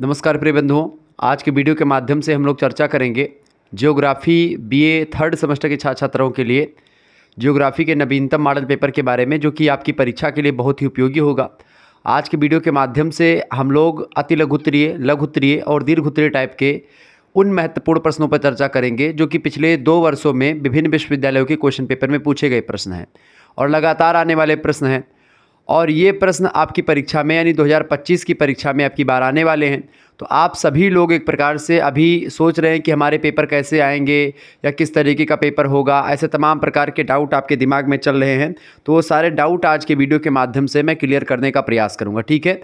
नमस्कार प्रिय बंधुओं आज के वीडियो के माध्यम से हम लोग चर्चा करेंगे जियोग्राफी बीए थर्ड सेमेस्टर के छात्र छात्राओं के लिए जियोग्राफी के नवीनतम मॉडल पेपर के बारे में जो कि आपकी परीक्षा के लिए बहुत ही उपयोगी होगा आज के वीडियो के माध्यम से हम लोग अति लघुत्रीय लघुत्तरीय और दीर्घुत्रीय टाइप के उन महत्वपूर्ण प्रश्नों पर चर्चा करेंगे जो कि पिछले दो वर्षों में विभिन्न विश्वविद्यालयों के क्वेश्चन पेपर में पूछे गए प्रश्न हैं और लगातार आने वाले प्रश्न हैं और ये प्रश्न आपकी परीक्षा में यानी 2025 की परीक्षा में आपकी बार आने वाले हैं तो आप सभी लोग एक प्रकार से अभी सोच रहे हैं कि हमारे पेपर कैसे आएंगे या किस तरीके का पेपर होगा ऐसे तमाम प्रकार के डाउट आपके दिमाग में चल रहे हैं तो वो सारे डाउट आज के वीडियो के माध्यम से मैं क्लियर करने का प्रयास करूँगा ठीक है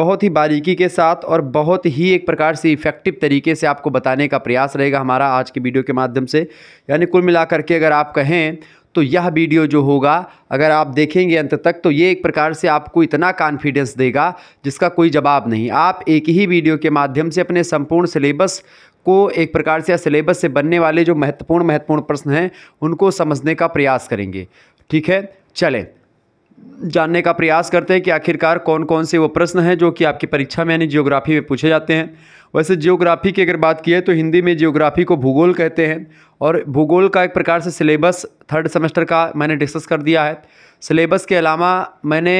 बहुत ही बारीकी के साथ और बहुत ही एक प्रकार से इफ़ेक्टिव तरीके से आपको बताने का प्रयास रहेगा हमारा आज के वीडियो के माध्यम से यानी कुल मिलाकर के अगर आप कहें तो यह वीडियो जो होगा अगर आप देखेंगे अंत तक तो ये एक प्रकार से आपको इतना कॉन्फिडेंस देगा जिसका कोई जवाब नहीं आप एक ही वीडियो के माध्यम से अपने संपूर्ण सिलेबस को एक प्रकार से या सिलेबस से बनने वाले जो महत्वपूर्ण महत्वपूर्ण प्रश्न हैं उनको समझने का प्रयास करेंगे ठीक है चलें जानने का प्रयास करते हैं कि आखिरकार कौन कौन से वो प्रश्न हैं जो कि आपकी परीक्षा में यानी जियोग्राफी में पूछे जाते हैं वैसे जियोग्राफ़ी की अगर बात की है तो हिंदी में जियोग्राफ़ी को भूगोल कहते हैं और भूगोल का एक प्रकार से सिलेबस थर्ड सेमेस्टर का मैंने डिस्कस कर दिया है सिलेबस के अलावा मैंने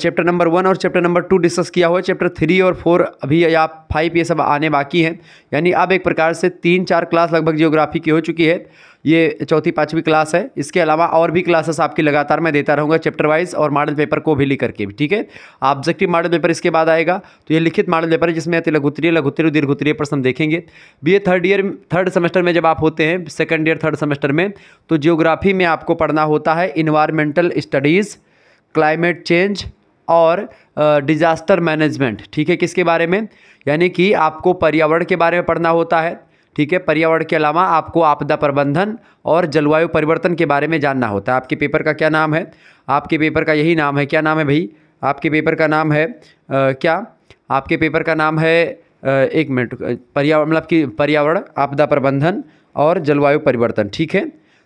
चैप्टर नंबर वन और चैप्टर नंबर टू डिस्कस किया हुआ चैप्टर थ्री और फोर अभी या फाइव ये सब आने बाकी हैं यानी अब एक प्रकार से तीन चार क्लास लगभग जियोग्राफी की हो चुकी है ये चौथी पाँचवीं क्लास है इसके अलावा और भी क्लासेस आपकी लगातार मैं देता रहूँगा चैप्टर वाइज और मॉडल पेपर को भी लिख करके भी ठीक है ऑब्जेक्टिव मॉडल पेपर इसके बाद आएगा तो ये लिखित मॉडल पेपर है जिसमें लघुत्तरीय लघुत्तरीय दीर्घोत्तरीय प्रश्न हम देखेंगे B third year third semester में जब आप होते हैं सेकेंड ईयर थर्ड सेमेस्टर में तो जियोग्राफी में आपको पढ़ना होता है इन्वायरमेंटल स्टडीज़ क्लाइमेट चेंज और डिज़ास्टर मैनेजमेंट ठीक है किसके बारे में यानी कि आपको पर्यावरण के बारे में पढ़ना होता है ठीक है पर्यावरण के अलावा आपको आपदा प्रबंधन और जलवायु परिवर्तन के बारे में जानना होता है आपके पेपर का क्या नाम है आपके पेपर का यही नाम है क्या नाम है भाई आपके पेपर का नाम है आ, क्या आपके पेपर का नाम है आ, एक मिनट पर्यावरण मतलब कि पर्यावरण आपदा प्रबंधन और जलवायु परिवर्तन ठीक है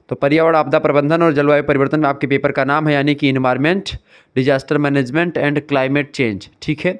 तो पर्यावरण आपदा प्रबंधन और जलवायु परिवर्तन में आपके पेपर का नाम है यानी कि environment disaster management and climate change ठीक है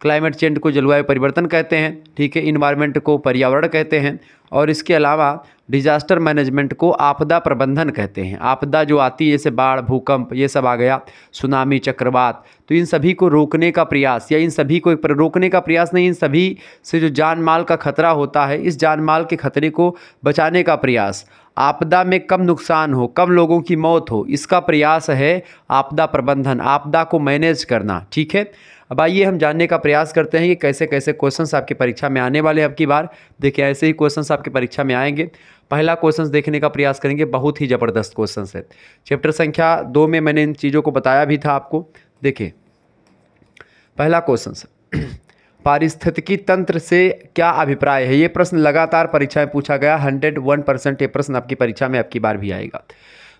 क्लाइमेट चेंज को जलवायु परिवर्तन कहते हैं ठीक है इन्वायरमेंट को पर्यावरण कहते हैं और इसके अलावा डिजास्टर मैनेजमेंट को आपदा प्रबंधन कहते हैं आपदा जो आती है जैसे बाढ़ भूकंप ये सब आ गया सुनामी चक्रवात तो इन सभी को रोकने का प्रयास या इन सभी को रोकने का प्रयास नहीं इन सभी से जो जान माल का खतरा होता है इस जान माल के खतरे को बचाने का प्रयास आपदा में कम नुकसान हो कम लोगों की मौत हो इसका प्रयास है आपदा प्रबंधन आपदा को मैनेज करना ठीक है अब आइए हम जानने का प्रयास करते हैं कि कैसे कैसे क्वेश्चंस आपकी परीक्षा में आने वाले हैं अब की बार देखिए ऐसे ही क्वेश्चंस आपकी परीक्षा में आएंगे पहला क्वेश्चंस देखने का प्रयास करेंगे बहुत ही ज़बरदस्त क्वेश्चन है चैप्टर संख्या दो में मैंने इन चीज़ों को बताया भी था आपको देखिए पहला क्वेश्चन पारिस्थितिकी तंत्र से क्या अभिप्राय है ये प्रश्न लगातार परीक्षा में पूछा गया हंड्रेड वन परसेंट ये प्रश्न आपकी परीक्षा में आपकी बार भी आएगा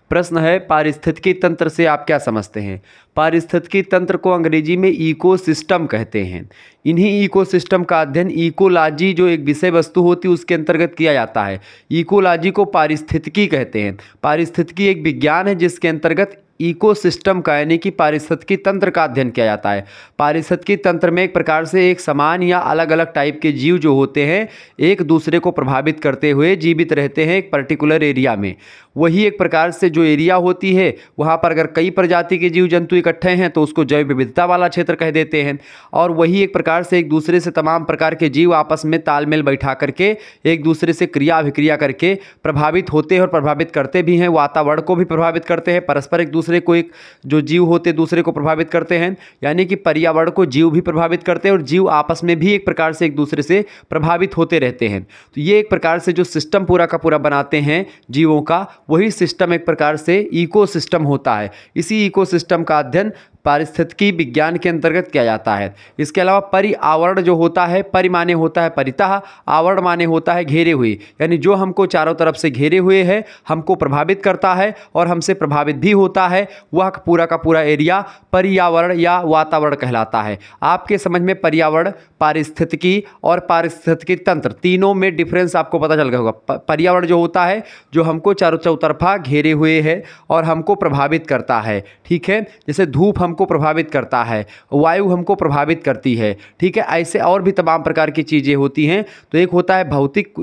प्रश्न है पारिस्थितिकी तंत्र से आप क्या समझते हैं पारिस्थितिकी तंत्र को अंग्रेजी में इकोसिस्टम कहते हैं इन्हीं इकोसिस्टम का अध्ययन इकोलॉजी जो एक विषय वस्तु होती है उसके अंतर्गत किया जाता है इकोलॉजी को पारिस्थितिकी कहते हैं पारिस्थितिकी एक विज्ञान है जिसके अंतर्गत इकोसिस्टम का यानी कि पारिस्थितिकी तंत्र का अध्ययन किया जाता है पारिस्थितिकी तंत्र में एक प्रकार से एक समान या अलग अलग टाइप के जीव जो होते हैं एक दूसरे को प्रभावित करते हुए जीवित रहते हैं एक पर्टिकुलर एरिया में वही एक प्रकार से जो एरिया होती है वहाँ पर अगर कई प्रजाति के जीव जंतु इकट्ठे हैं तो उसको जैव विविधता वाला क्षेत्र कह देते हैं और वही एक प्रकार से एक दूसरे से तमाम प्रकार के जीव आपस में तालमेल बैठा करके एक दूसरे से क्रिया अभिक्रिया करके प्रभावित होते हैं और प्रभावित करते भी हैं वातावरण को भी प्रभावित करते हैं परस्पर एक दूसरे दूसरे को एक जो जीव होते दूसरे को प्रभावित करते हैं यानी कि पर्यावरण को जीव भी प्रभावित करते हैं और जीव आपस में भी एक प्रकार से एक दूसरे से प्रभावित होते रहते हैं तो ये एक प्रकार से जो सिस्टम पूरा का पूरा बनाते हैं जीवों का वही सिस्टम एक प्रकार से इको होता है इसी इको का अध्ययन पारिस्थितिकी विज्ञान के अंतर्गत किया जाता है इसके अलावा परिआवरण जो होता है परि माने होता है परितः आवरण माने होता है घेरे हुए यानी जो हमको चारों तरफ से घेरे हुए है हमको प्रभावित करता है और हमसे प्रभावित भी होता है वह पूरा का पूरा एरिया पर्यावरण या वातावरण कहलाता है आपके समझ में पर्यावरण पारिस्थितिकी और पारिस्थितिकी तंत्र तीनों में डिफरेंस आपको पता चल गया होगा पर्यावरण जो होता है जो हमको चारों चौतरफा घेरे हुए है और हमको प्रभावित करता है ठीक है जैसे धूप हम हमको प्रभावित करता है वायु हमको प्रभावित करती है ठीक है ऐसे और भी तमाम प्रकार की चीज़ें होती हैं तो एक होता है भौतिक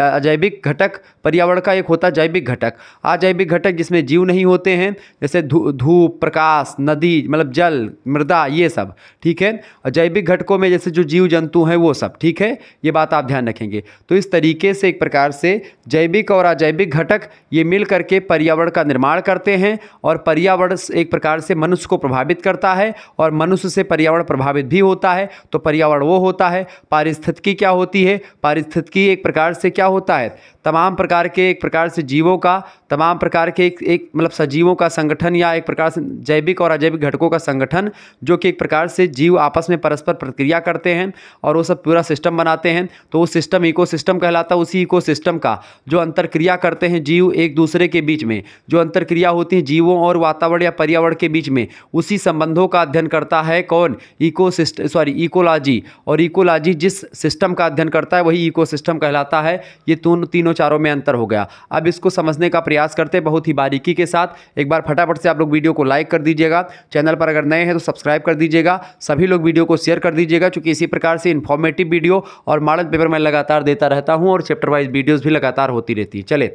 अजैविक घटक पर्यावरण का एक होता है जैविक घटक अजैविक घटक जिसमें जीव नहीं होते हैं जैसे धूप प्रकाश नदी मतलब जल मृदा ये सब ठीक है जैविक घटकों में जैसे जो जीव जंतु हैं वो सब ठीक है ये बात आप ध्यान रखेंगे तो इस तरीके से एक प्रकार से जैविक और अजैविक घटक ये मिल करके पर्यावरण का निर्माण करते हैं और पर्यावरण एक प्रकार से मनुष्य को प्रभावित प्रभावित करता है और मनुष्य से पर्यावरण प्रभावित भी होता है तो पर्यावरण वो होता है पारिस्थितिकी क्या होती है पारिस्थितिकी एक प्रकार से क्या होता है तमाम प्रकार के एक प्रकार से जीवों का तमाम प्रकार के एक एक मतलब सजीवों का संगठन या एक प्रकार से जैविक और अजैविक घटकों का संगठन जो कि एक प्रकार से जीव आपस में परस्पर प्रतिक्रिया करते हैं और वो सब पूरा सिस्टम बनाते हैं तो वो सिस्टम सिस्टम कहलाता है उसी सिस्टम का जो अंतरक्रिया करते हैं जीव एक दूसरे के बीच में जो अंतरक्रिया होती है जीवों और वातावरण या पर्यावरण के बीच में उसी संबंधों का अध्ययन करता है कौन इको सॉरी इकोलॉजी और इकोलॉजी जिस सिस्टम का अध्ययन करता है वही इको कहलाता है ये तीनों चारों में अंतर हो गया अब इसको समझने का प्रयास करते हैं बहुत ही बारीकी के साथ एक बार फटाफट से आप लोग वीडियो को लाइक कर दीजिएगा चैनल पर अगर नए हैं तो सब्सक्राइब कर दीजिएगा सभी लोग वीडियो को शेयर कर दीजिएगा चूँकि इसी प्रकार से इन्फॉर्मेटिव वीडियो और मॉडल पेपर मैं लगातार देता रहता हूँ और चैप्टर वाइज वीडियोज़ भी लगातार होती रहती है चले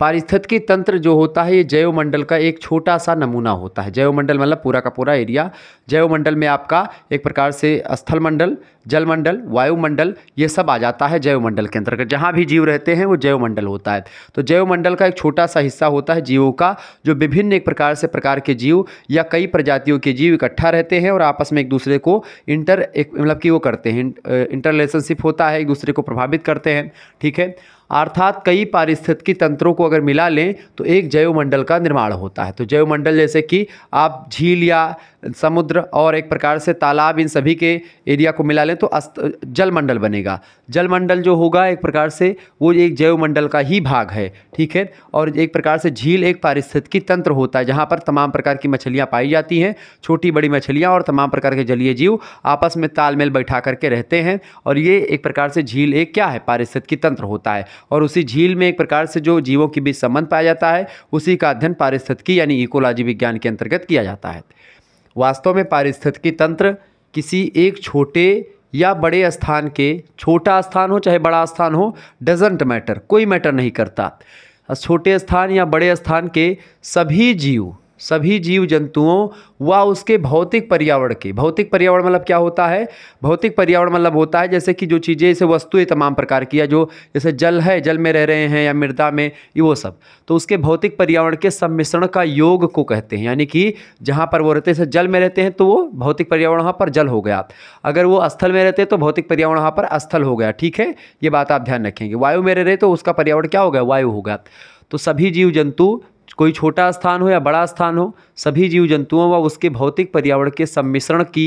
पारिस्थितिकी तंत्र जो होता है ये जैवमंडल का एक छोटा सा नमूना होता है जैवमंडल मतलब पूरा का पूरा एरिया जैवमंडल में आपका एक प्रकार से स्थल मंडल जलमंडल वायुमंडल ये सब आ जाता है जैवमंडल के अंतर्गत जहाँ भी जीव रहते हैं वो जैवमंडल होता है तो जैवमंडल का एक छोटा सा हिस्सा होता है जीवों का जो विभिन्न एक प्रकार से प्रकार के जीव या कई प्रजातियों के जीव इकट्ठा रहते हैं और आपस में एक दूसरे को इंटर एक मतलब कि वो करते हैं इंटर रिलेशनशिप होता है एक दूसरे को प्रभावित करते हैं ठीक है अर्थात कई पारिस्थितिकी तंत्रों को अगर मिला लें तो एक जैवमंडल का निर्माण होता है तो जैवमंडल जैसे कि आप झील या समुद्र और एक प्रकार से तालाब इन सभी के एरिया को मिला लें तो जलमंडल बनेगा जलमंडल जो होगा एक प्रकार से वो एक जैवमंडल का ही भाग है ठीक है और एक प्रकार से झील एक पारिस्थितिकी तंत्र होता है जहाँ पर तमाम प्रकार की मछलियाँ पाई जाती हैं छोटी बड़ी मछलियाँ और तमाम प्रकार के जलीय जीव आपस में तालमेल बैठा करके रहते हैं और ये एक प्रकार से झील एक क्या है पारिस्थितिकी तंत्र होता है और उसी झील में एक प्रकार से जो जीवों के बीच संबंध पाया जाता है उसी का अध्ययन पारिस्थितिकी यानी इकोलॉजी विज्ञान के अंतर्गत किया जाता है वास्तव में पारिस्थितिकी तंत्र किसी एक छोटे या बड़े स्थान के छोटा स्थान हो चाहे बड़ा स्थान हो डजेंट मैटर कोई मैटर नहीं करता छोटे स्थान या बड़े स्थान के सभी जीव सभी जीव जंतुओं व उसके भौतिक पर्यावरण के भौतिक पर्यावरण मतलब क्या होता है भौतिक पर्यावरण मतलब होता है जैसे कि जो चीज़ें जैसे वस्तुएं तमाम प्रकार की या जो जैसे जल है जल में रह रहे हैं या मृदा में ये वो सब तो उसके भौतिक पर्यावरण के सम्मिश्रण का योग को कहते हैं यानी कि जहाँ पर वो रहते हैं जल में रहते हैं तो वो भौतिक पर्यावरण वहाँ पर जल हो गया अगर वो स्थल में रहते तो भौतिक पर्यावरण वहाँ पर स्थल हो गया ठीक है ये बात आप ध्यान रखेंगे वायु में रह रहे तो उसका पर्यावरण क्या हो गया वायु हो गया तो सभी जीव जंतु कोई छोटा स्थान हो या बड़ा स्थान हो सभी जीव जंतुओं व उसके भौतिक पर्यावरण के सम्मिश्रण की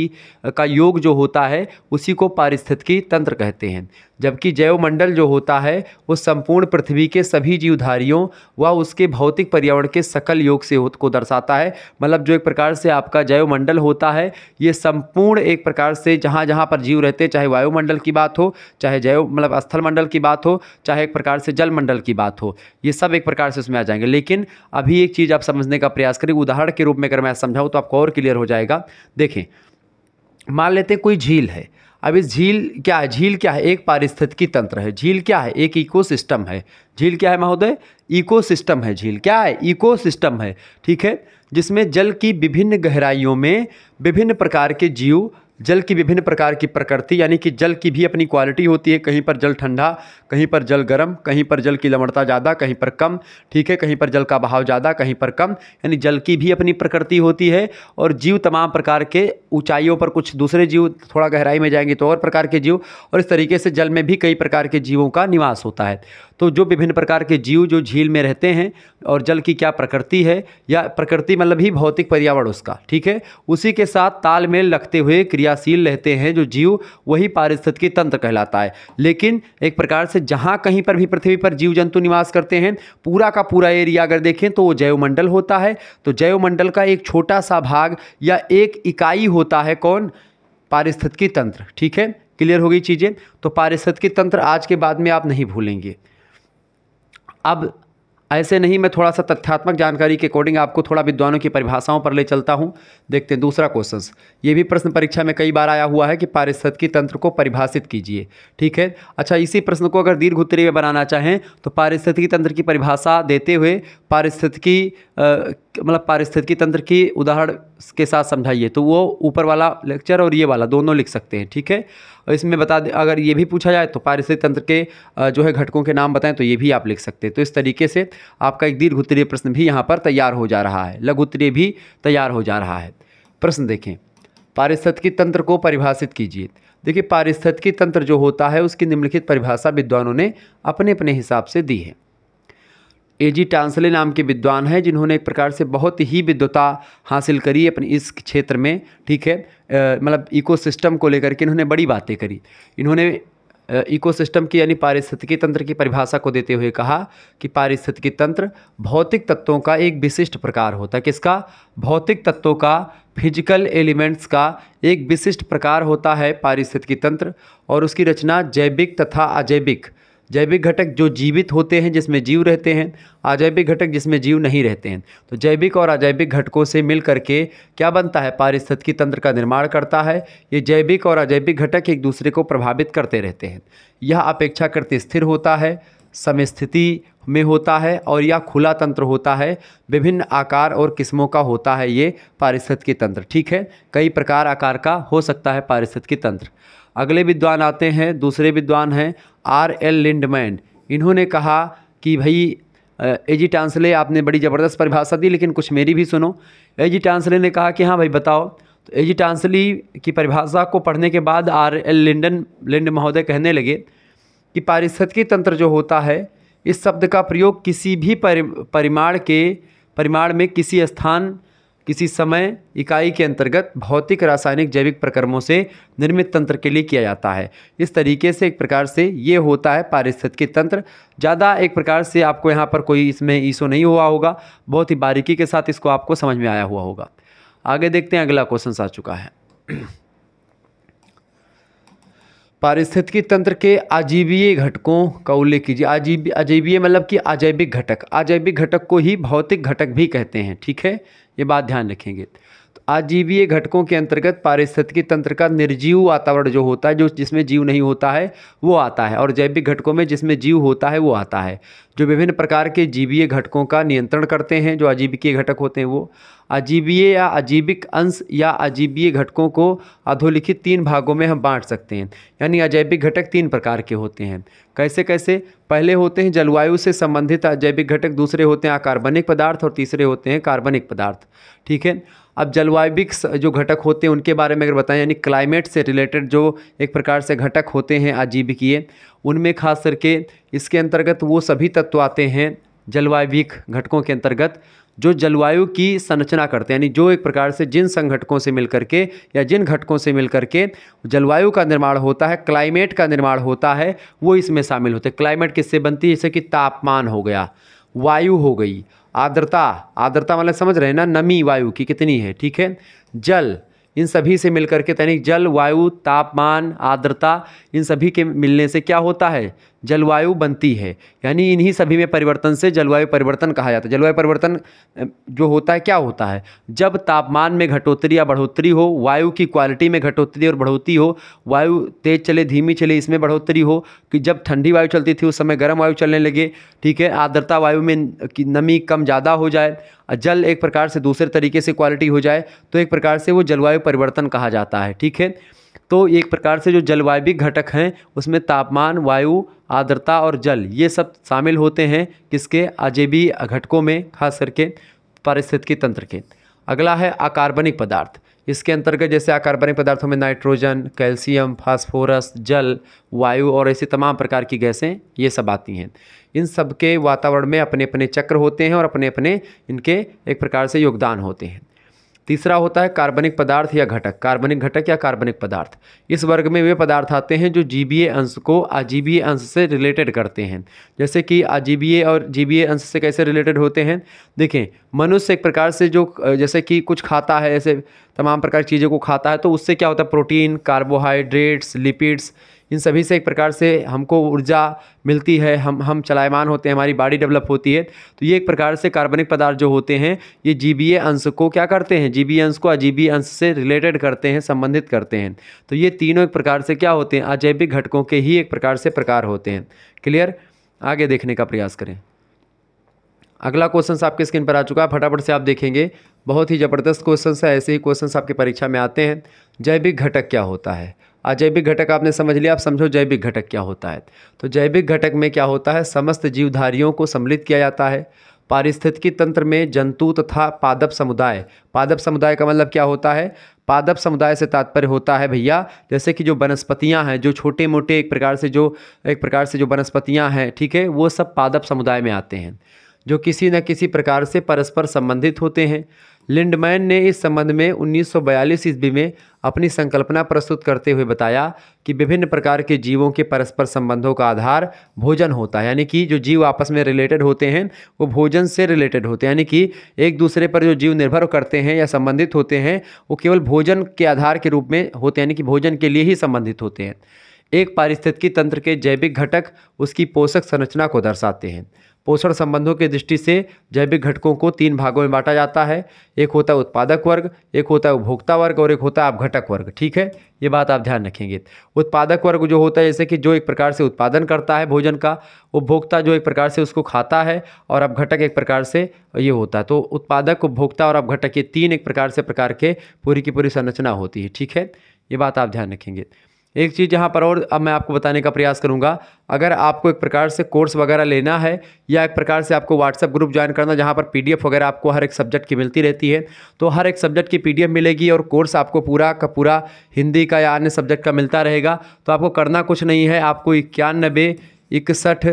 का योग जो होता है उसी को पारिस्थितिकी तंत्र कहते हैं जबकि जैवमंडल जो होता है वो संपूर्ण पृथ्वी के सभी जीवधारियों व उसके भौतिक पर्यावरण के सकल योग से को दर्शाता है मतलब जो एक प्रकार से आपका जैवमंडल होता है ये संपूर्ण एक प्रकार से जहाँ जहाँ पर जीव रहते चाहे वायुमंडल की बात हो चाहे जैव मतलब स्थल मंडल की बात हो चाहे एक प्रकार से जलमंडल की बात हो ये सब एक प्रकार से उसमें आ जाएंगे लेकिन अभी एक चीज़ आप समझने का प्रयास करें उदाहरण के रूप में अगर मैं समझाऊँ तो आपको और क्लियर हो जाएगा देखें मान लेते हैं कोई झील है अब इस झील क्या है झील क्या है एक पारिस्थितिकी तंत्र है झील क्या है एक इकोसिस्टम है झील क्या है महोदय इकोसिस्टम है झील क्या है इकोसिस्टम है ठीक है जिसमें जल की विभिन्न गहराइयों में विभिन्न प्रकार के जीव जल की विभिन्न प्रकार की प्रकृति यानी कि जल की भी अपनी क्वालिटी होती है कहीं पर जल ठंडा कहीं पर जल गर्म कहीं पर जल की लवणता ज़्यादा कहीं पर कम ठीक है कहीं पर जल का बहाव ज़्यादा कहीं पर कम यानी जल की भी अपनी प्रकृति होती है और जीव तमाम प्रकार के ऊंचाइयों पर कुछ दूसरे जीव थोड़ा गहराई में जाएंगे तो और प्रकार के जीव और इस तरीके से जल में भी कई प्रकार के जीवों का निवास होता है तो जो विभिन्न प्रकार के जीव जो झील में रहते हैं और जल की क्या प्रकृति है या प्रकृति मतलब ही भौतिक पर्यावरण उसका ठीक है उसी के साथ तालमेल रखते हुए क्रियाशील रहते हैं जो जीव वही पारिस्थितिकी तंत्र कहलाता है लेकिन एक प्रकार से जहाँ कहीं पर भी पृथ्वी पर जीव जंतु निवास करते हैं पूरा का पूरा एरिया अगर देखें तो वो जैवमंडल होता है तो जैवमंडल का एक छोटा सा भाग या एक इकाई होता है कौन पारिस्थितिकी तंत्र ठीक है क्लियर हो गई चीज़ें तो पारिस्थितिकी तंत्र आज के बाद में आप नहीं भूलेंगे अब ऐसे नहीं मैं थोड़ा सा तथ्यात्मक जानकारी के अकॉर्डिंग आपको थोड़ा विद्वानों की परिभाषाओं पर ले चलता हूँ देखते हैं दूसरा क्वेश्चन ये भी प्रश्न परीक्षा में कई बार आया हुआ है कि पारिस्थितिकी तंत्र को परिभाषित कीजिए ठीक है अच्छा इसी प्रश्न को अगर दीर्घ उत्तरी में बनाना चाहें तो पारिस्थितिकी तंत्र की परिभाषा देते हुए पारिस्थितिकी मतलब पारिस्थितिकी तंत्र की उदाहरण के साथ समझाइए तो वो ऊपर वाला लेक्चर और ये वाला दोनों लिख सकते हैं ठीक है और इसमें बता दें अगर ये भी पूछा जाए तो पारिस्थितिक तंत्र के जो है घटकों के नाम बताएं तो ये भी आप लिख सकते हैं तो इस तरीके से आपका एक दीर्घ उत्तरीय प्रश्न भी यहाँ पर तैयार हो जा रहा है लघु उत्तरीय भी तैयार हो जा रहा है प्रश्न देखें पारिस्थितिकी तंत्र को परिभाषित कीजिए देखिए पारिस्थितिकी तंत्र जो होता है उसकी निम्नलिखित परिभाषा विद्वानों ने अपने अपने हिसाब से दी है ए जी टांसले नाम के विद्वान हैं जिन्होंने एक प्रकार से बहुत ही विद्वता हासिल करी अपने इस क्षेत्र में ठीक है मतलब इकोसिस्टम को लेकर के इन्होंने बड़ी बातें करी इन्होंने इकोसिस्टम की यानी पारिस्थितिकी तंत्र की परिभाषा को देते हुए कहा कि पारिस्थितिकी तंत्र भौतिक तत्वों का एक विशिष्ट प्रकार होता है किसका भौतिक तत्वों का फिजिकल एलिमेंट्स का एक विशिष्ट प्रकार होता है पारिस्थितिकी तंत्र और उसकी रचना जैविक तथा अजैविक जैविक घटक जो जीवित होते हैं जिसमें जीव रहते हैं अजैविक घटक जिसमें जीव नहीं रहते हैं तो जैविक और अजैविक घटकों से मिल करके क्या बनता है पारिस्थितिकी तंत्र का निर्माण करता है ये जैविक और अजैविक घटक एक दूसरे को प्रभावित करते रहते हैं यह अपेक्षाकृत स्थिर होता है समस्थिति में होता है और यह खुला तंत्र होता है विभिन्न आकार और किस्मों का होता है ये पारिस्थितिकी तंत्र ठीक है कई प्रकार आकार का हो सकता है पारिस्थितिकी तंत्र अगले विद्वान आते हैं दूसरे विद्वान हैं आर एल लिंडमैन इन्होंने कहा कि भाई एजी टांसले आपने बड़ी ज़बरदस्त परिभाषा दी लेकिन कुछ मेरी भी सुनो एजी टांसले ने कहा कि हाँ भाई बताओ तो एजी टांसली की परिभाषा को पढ़ने के बाद आर एल लिंडन लिंड महोदय कहने लगे कि पारिस्थितिकी तंत्र जो होता है इस शब्द का प्रयोग किसी भी परि परिमाण के परिमाण में किसी स्थान किसी समय इकाई के अंतर्गत भौतिक रासायनिक जैविक प्रक्रमों से निर्मित तंत्र के लिए किया जाता है इस तरीके से एक प्रकार से ये होता है पारिस्थितिकी तंत्र ज़्यादा एक प्रकार से आपको यहाँ पर कोई इसमें ईसो नहीं हुआ होगा बहुत ही बारीकी के साथ इसको आपको समझ में आया हुआ होगा आगे देखते हैं अगला क्वेश्चन आ चुका है पारिस्थितिकी तंत्र के आजीवीय घटकों का उल्लेख कीजिए आजीवी आजीवीय मतलब कि अजैविक घटक अजैविक घटक को ही भौतिक घटक भी कहते हैं ठीक है ये बात ध्यान रखेंगे तो आजीवीय घटकों के अंतर्गत पारिस्थितिकी तंत्र का निर्जीव वातावरण जो होता है जो जिसमें जीव नहीं होता है वो आता है और जैविक घटकों में जिसमें जीव होता है वो आता है जो विभिन्न प्रकार के जीवीय घटकों का नियंत्रण करते हैं जो आजीविकीय घटक होते हैं वो अजीबीय या अजीबिक अंश या अजीबीय घटकों को अधोलिखित तीन भागों में हम बांट सकते हैं यानी अजैविक घटक तीन प्रकार के होते हैं कैसे कैसे पहले होते हैं जलवायु से संबंधित अजैविक घटक दूसरे होते हैं अकार्बनिक पदार्थ और तीसरे होते हैं कार्बनिक पदार्थ ठीक है अब जलवायुविक जो घटक होते हैं उनके बारे में अगर बताएं यानी क्लाइमेट से रिलेटेड जो एक प्रकार से घटक होते हैं आजीविकीय उनमें खास करके इसके अंतर्गत वो सभी तत्व आते हैं जलवायुविक घटकों के अंतर्गत जो जलवायु की संरचना करते हैं यानी जो एक प्रकार से जिन संघटकों से मिलकर के या जिन घटकों से मिलकर के जलवायु का निर्माण होता है क्लाइमेट का निर्माण होता है वो इसमें शामिल होते हैं क्लाइमेट किससे बनती है जैसे कि तापमान हो गया वायु हो गई आर्द्रता आर्द्रता मतलब समझ रहे हैं ना नमी वायु की कितनी है ठीक है जल इन सभी से मिलकर के यानी जल वायु तापमान आर्द्रता इन सभी के मिलने से क्या होता है जलवायु बनती है यानी इन्हीं सभी में परिवर्तन से जलवायु परिवर्तन कहा जाता है जलवायु परिवर्तन जो होता है क्या होता है जब तापमान में घटोतरी या बढ़ोतरी हो वायु की क्वालिटी में घटोतरी और बढ़ोतरी हो वायु तेज चले धीमी चले इसमें बढ़ोतरी हो कि जब ठंडी वायु चलती थी उस समय गर्म वायु चलने लगे ठीक है आर्द्रता वायु में नमी कम ज़्यादा हो जाए जल एक प्रकार से दूसरे तरीके से क्वालिटी हो जाए तो एक प्रकार से वो जलवायु परिवर्तन कहा जाता है ठीक है तो एक प्रकार से जो जलवायु घटक हैं उसमें तापमान वायु आर्द्रता और जल ये सब शामिल होते हैं किसके अजैबी घटकों में खास करके पारिस्थितिकी तंत्र के अगला है अकार्बनिक पदार्थ इसके अंतर्गत जैसे अकार्बनिक पदार्थों में नाइट्रोजन कैल्शियम फास्फोरस जल वायु और ऐसी तमाम प्रकार की गैसें ये सब आती हैं इन सब के वातावरण में अपने अपने चक्र होते हैं और अपने अपने इनके एक प्रकार से योगदान होते हैं तीसरा होता है कार्बनिक पदार्थ या घटक कार्बनिक घटक या कार्बनिक पदार्थ इस वर्ग में वे पदार्थ आते हैं जो जीबीए अंश को आजीबीय अंश से रिलेटेड करते हैं जैसे कि अजीबीए और जीबीए अंश से कैसे रिलेटेड होते हैं देखें मनुष्य एक प्रकार से जो जैसे कि कुछ खाता है ऐसे तमाम प्रकार की चीज़ों को खाता है तो उससे क्या होता है प्रोटीन कार्बोहाइड्रेट्स लिपिड्स इन सभी से एक प्रकार से हमको ऊर्जा मिलती है हम हम चलायमान होते हैं हमारी बॉडी डेवलप होती है तो ये एक प्रकार से कार्बनिक पदार्थ जो होते हैं ये जीबीय अंश को क्या करते हैं जीबीए अंश को अजीबी अंश से रिलेटेड करते हैं संबंधित करते हैं तो ये तीनों एक प्रकार से क्या होते हैं अजैविक घटकों के ही एक प्रकार से प्रकार होते हैं क्लियर आगे देखने का प्रयास करें अगला क्वेश्चन आपके स्क्रीन पर आ चुका है फटाफट से आप देखेंगे बहुत ही ज़बरदस्त क्वेश्चन है ऐसे ही क्वेश्चन आपके परीक्षा में आते हैं जैविक घटक क्या होता है अजैविक घटक आपने समझ लिया आप समझो जैविक घटक क्या होता है तो जैविक घटक में क्या होता है समस्त जीवधारियों को सम्मिलित किया जाता है पारिस्थितिकी तंत्र में जंतु तथा पादप समुदाय पादप समुदाय का मतलब क्या होता है पादप समुदाय से तात्पर्य होता है भैया जैसे कि जो वनस्पतियां हैं जो छोटे मोटे एक प्रकार से जो एक प्रकार से जो वनस्पतियां हैं ठीक है वो सब पादप समुदाय में आते हैं जो किसी न किसी प्रकार से परस्पर संबंधित होते हैं लिंडमैन ने इस संबंध में 1942 ईस्वी में अपनी संकल्पना प्रस्तुत करते हुए बताया कि विभिन्न प्रकार के जीवों के परस्पर संबंधों का आधार भोजन होता है यानी कि जो जीव आपस में रिलेटेड होते हैं वो भोजन से रिलेटेड होते हैं यानी कि एक दूसरे पर जो जीव निर्भर करते हैं या संबंधित होते हैं वो केवल भोजन के आधार के रूप में होते हैं यानी कि भोजन के लिए ही संबंधित होते हैं एक पारिस्थितिकी तंत्र के जैविक घटक उसकी पोषक संरचना को दर्शाते हैं पोषण संबंधों की दृष्टि से जैविक घटकों को तीन भागों में बांटा जाता है एक होता है उत्पादक वर्ग एक होता है उपभोक्ता वर्ग और एक होता है अपघटक वर्ग ठीक है ये बात आप ध्यान रखेंगे उत्पादक वर्ग जो होता है जैसे कि जो एक प्रकार से उत्पादन करता है भोजन का उपभोक्ता जो एक प्रकार से उसको खाता है और अपघटक एक प्रकार से ये होता है तो उत्पादक उपभोक्ता और अपघटक ये तीन एक प्रकार से प्रकार के पूरी की पूरी संरचना होती है ठीक है ये बात आप ध्यान रखेंगे एक चीज़ यहाँ पर और अब मैं आपको बताने का प्रयास करूँगा अगर आपको एक प्रकार से कोर्स वगैरह लेना है या एक प्रकार से आपको व्हाट्सएप ग्रुप ज्वाइन करना जहाँ पर पीडीएफ वगैरह आपको हर एक सब्जेक्ट की मिलती रहती है तो हर एक सब्जेक्ट की पीडीएफ मिलेगी और कोर्स आपको पूरा का पूरा हिंदी का या अन्य सब्जेक्ट का मिलता रहेगा तो आपको करना कुछ नहीं है आपको इक्यानबे इकसठ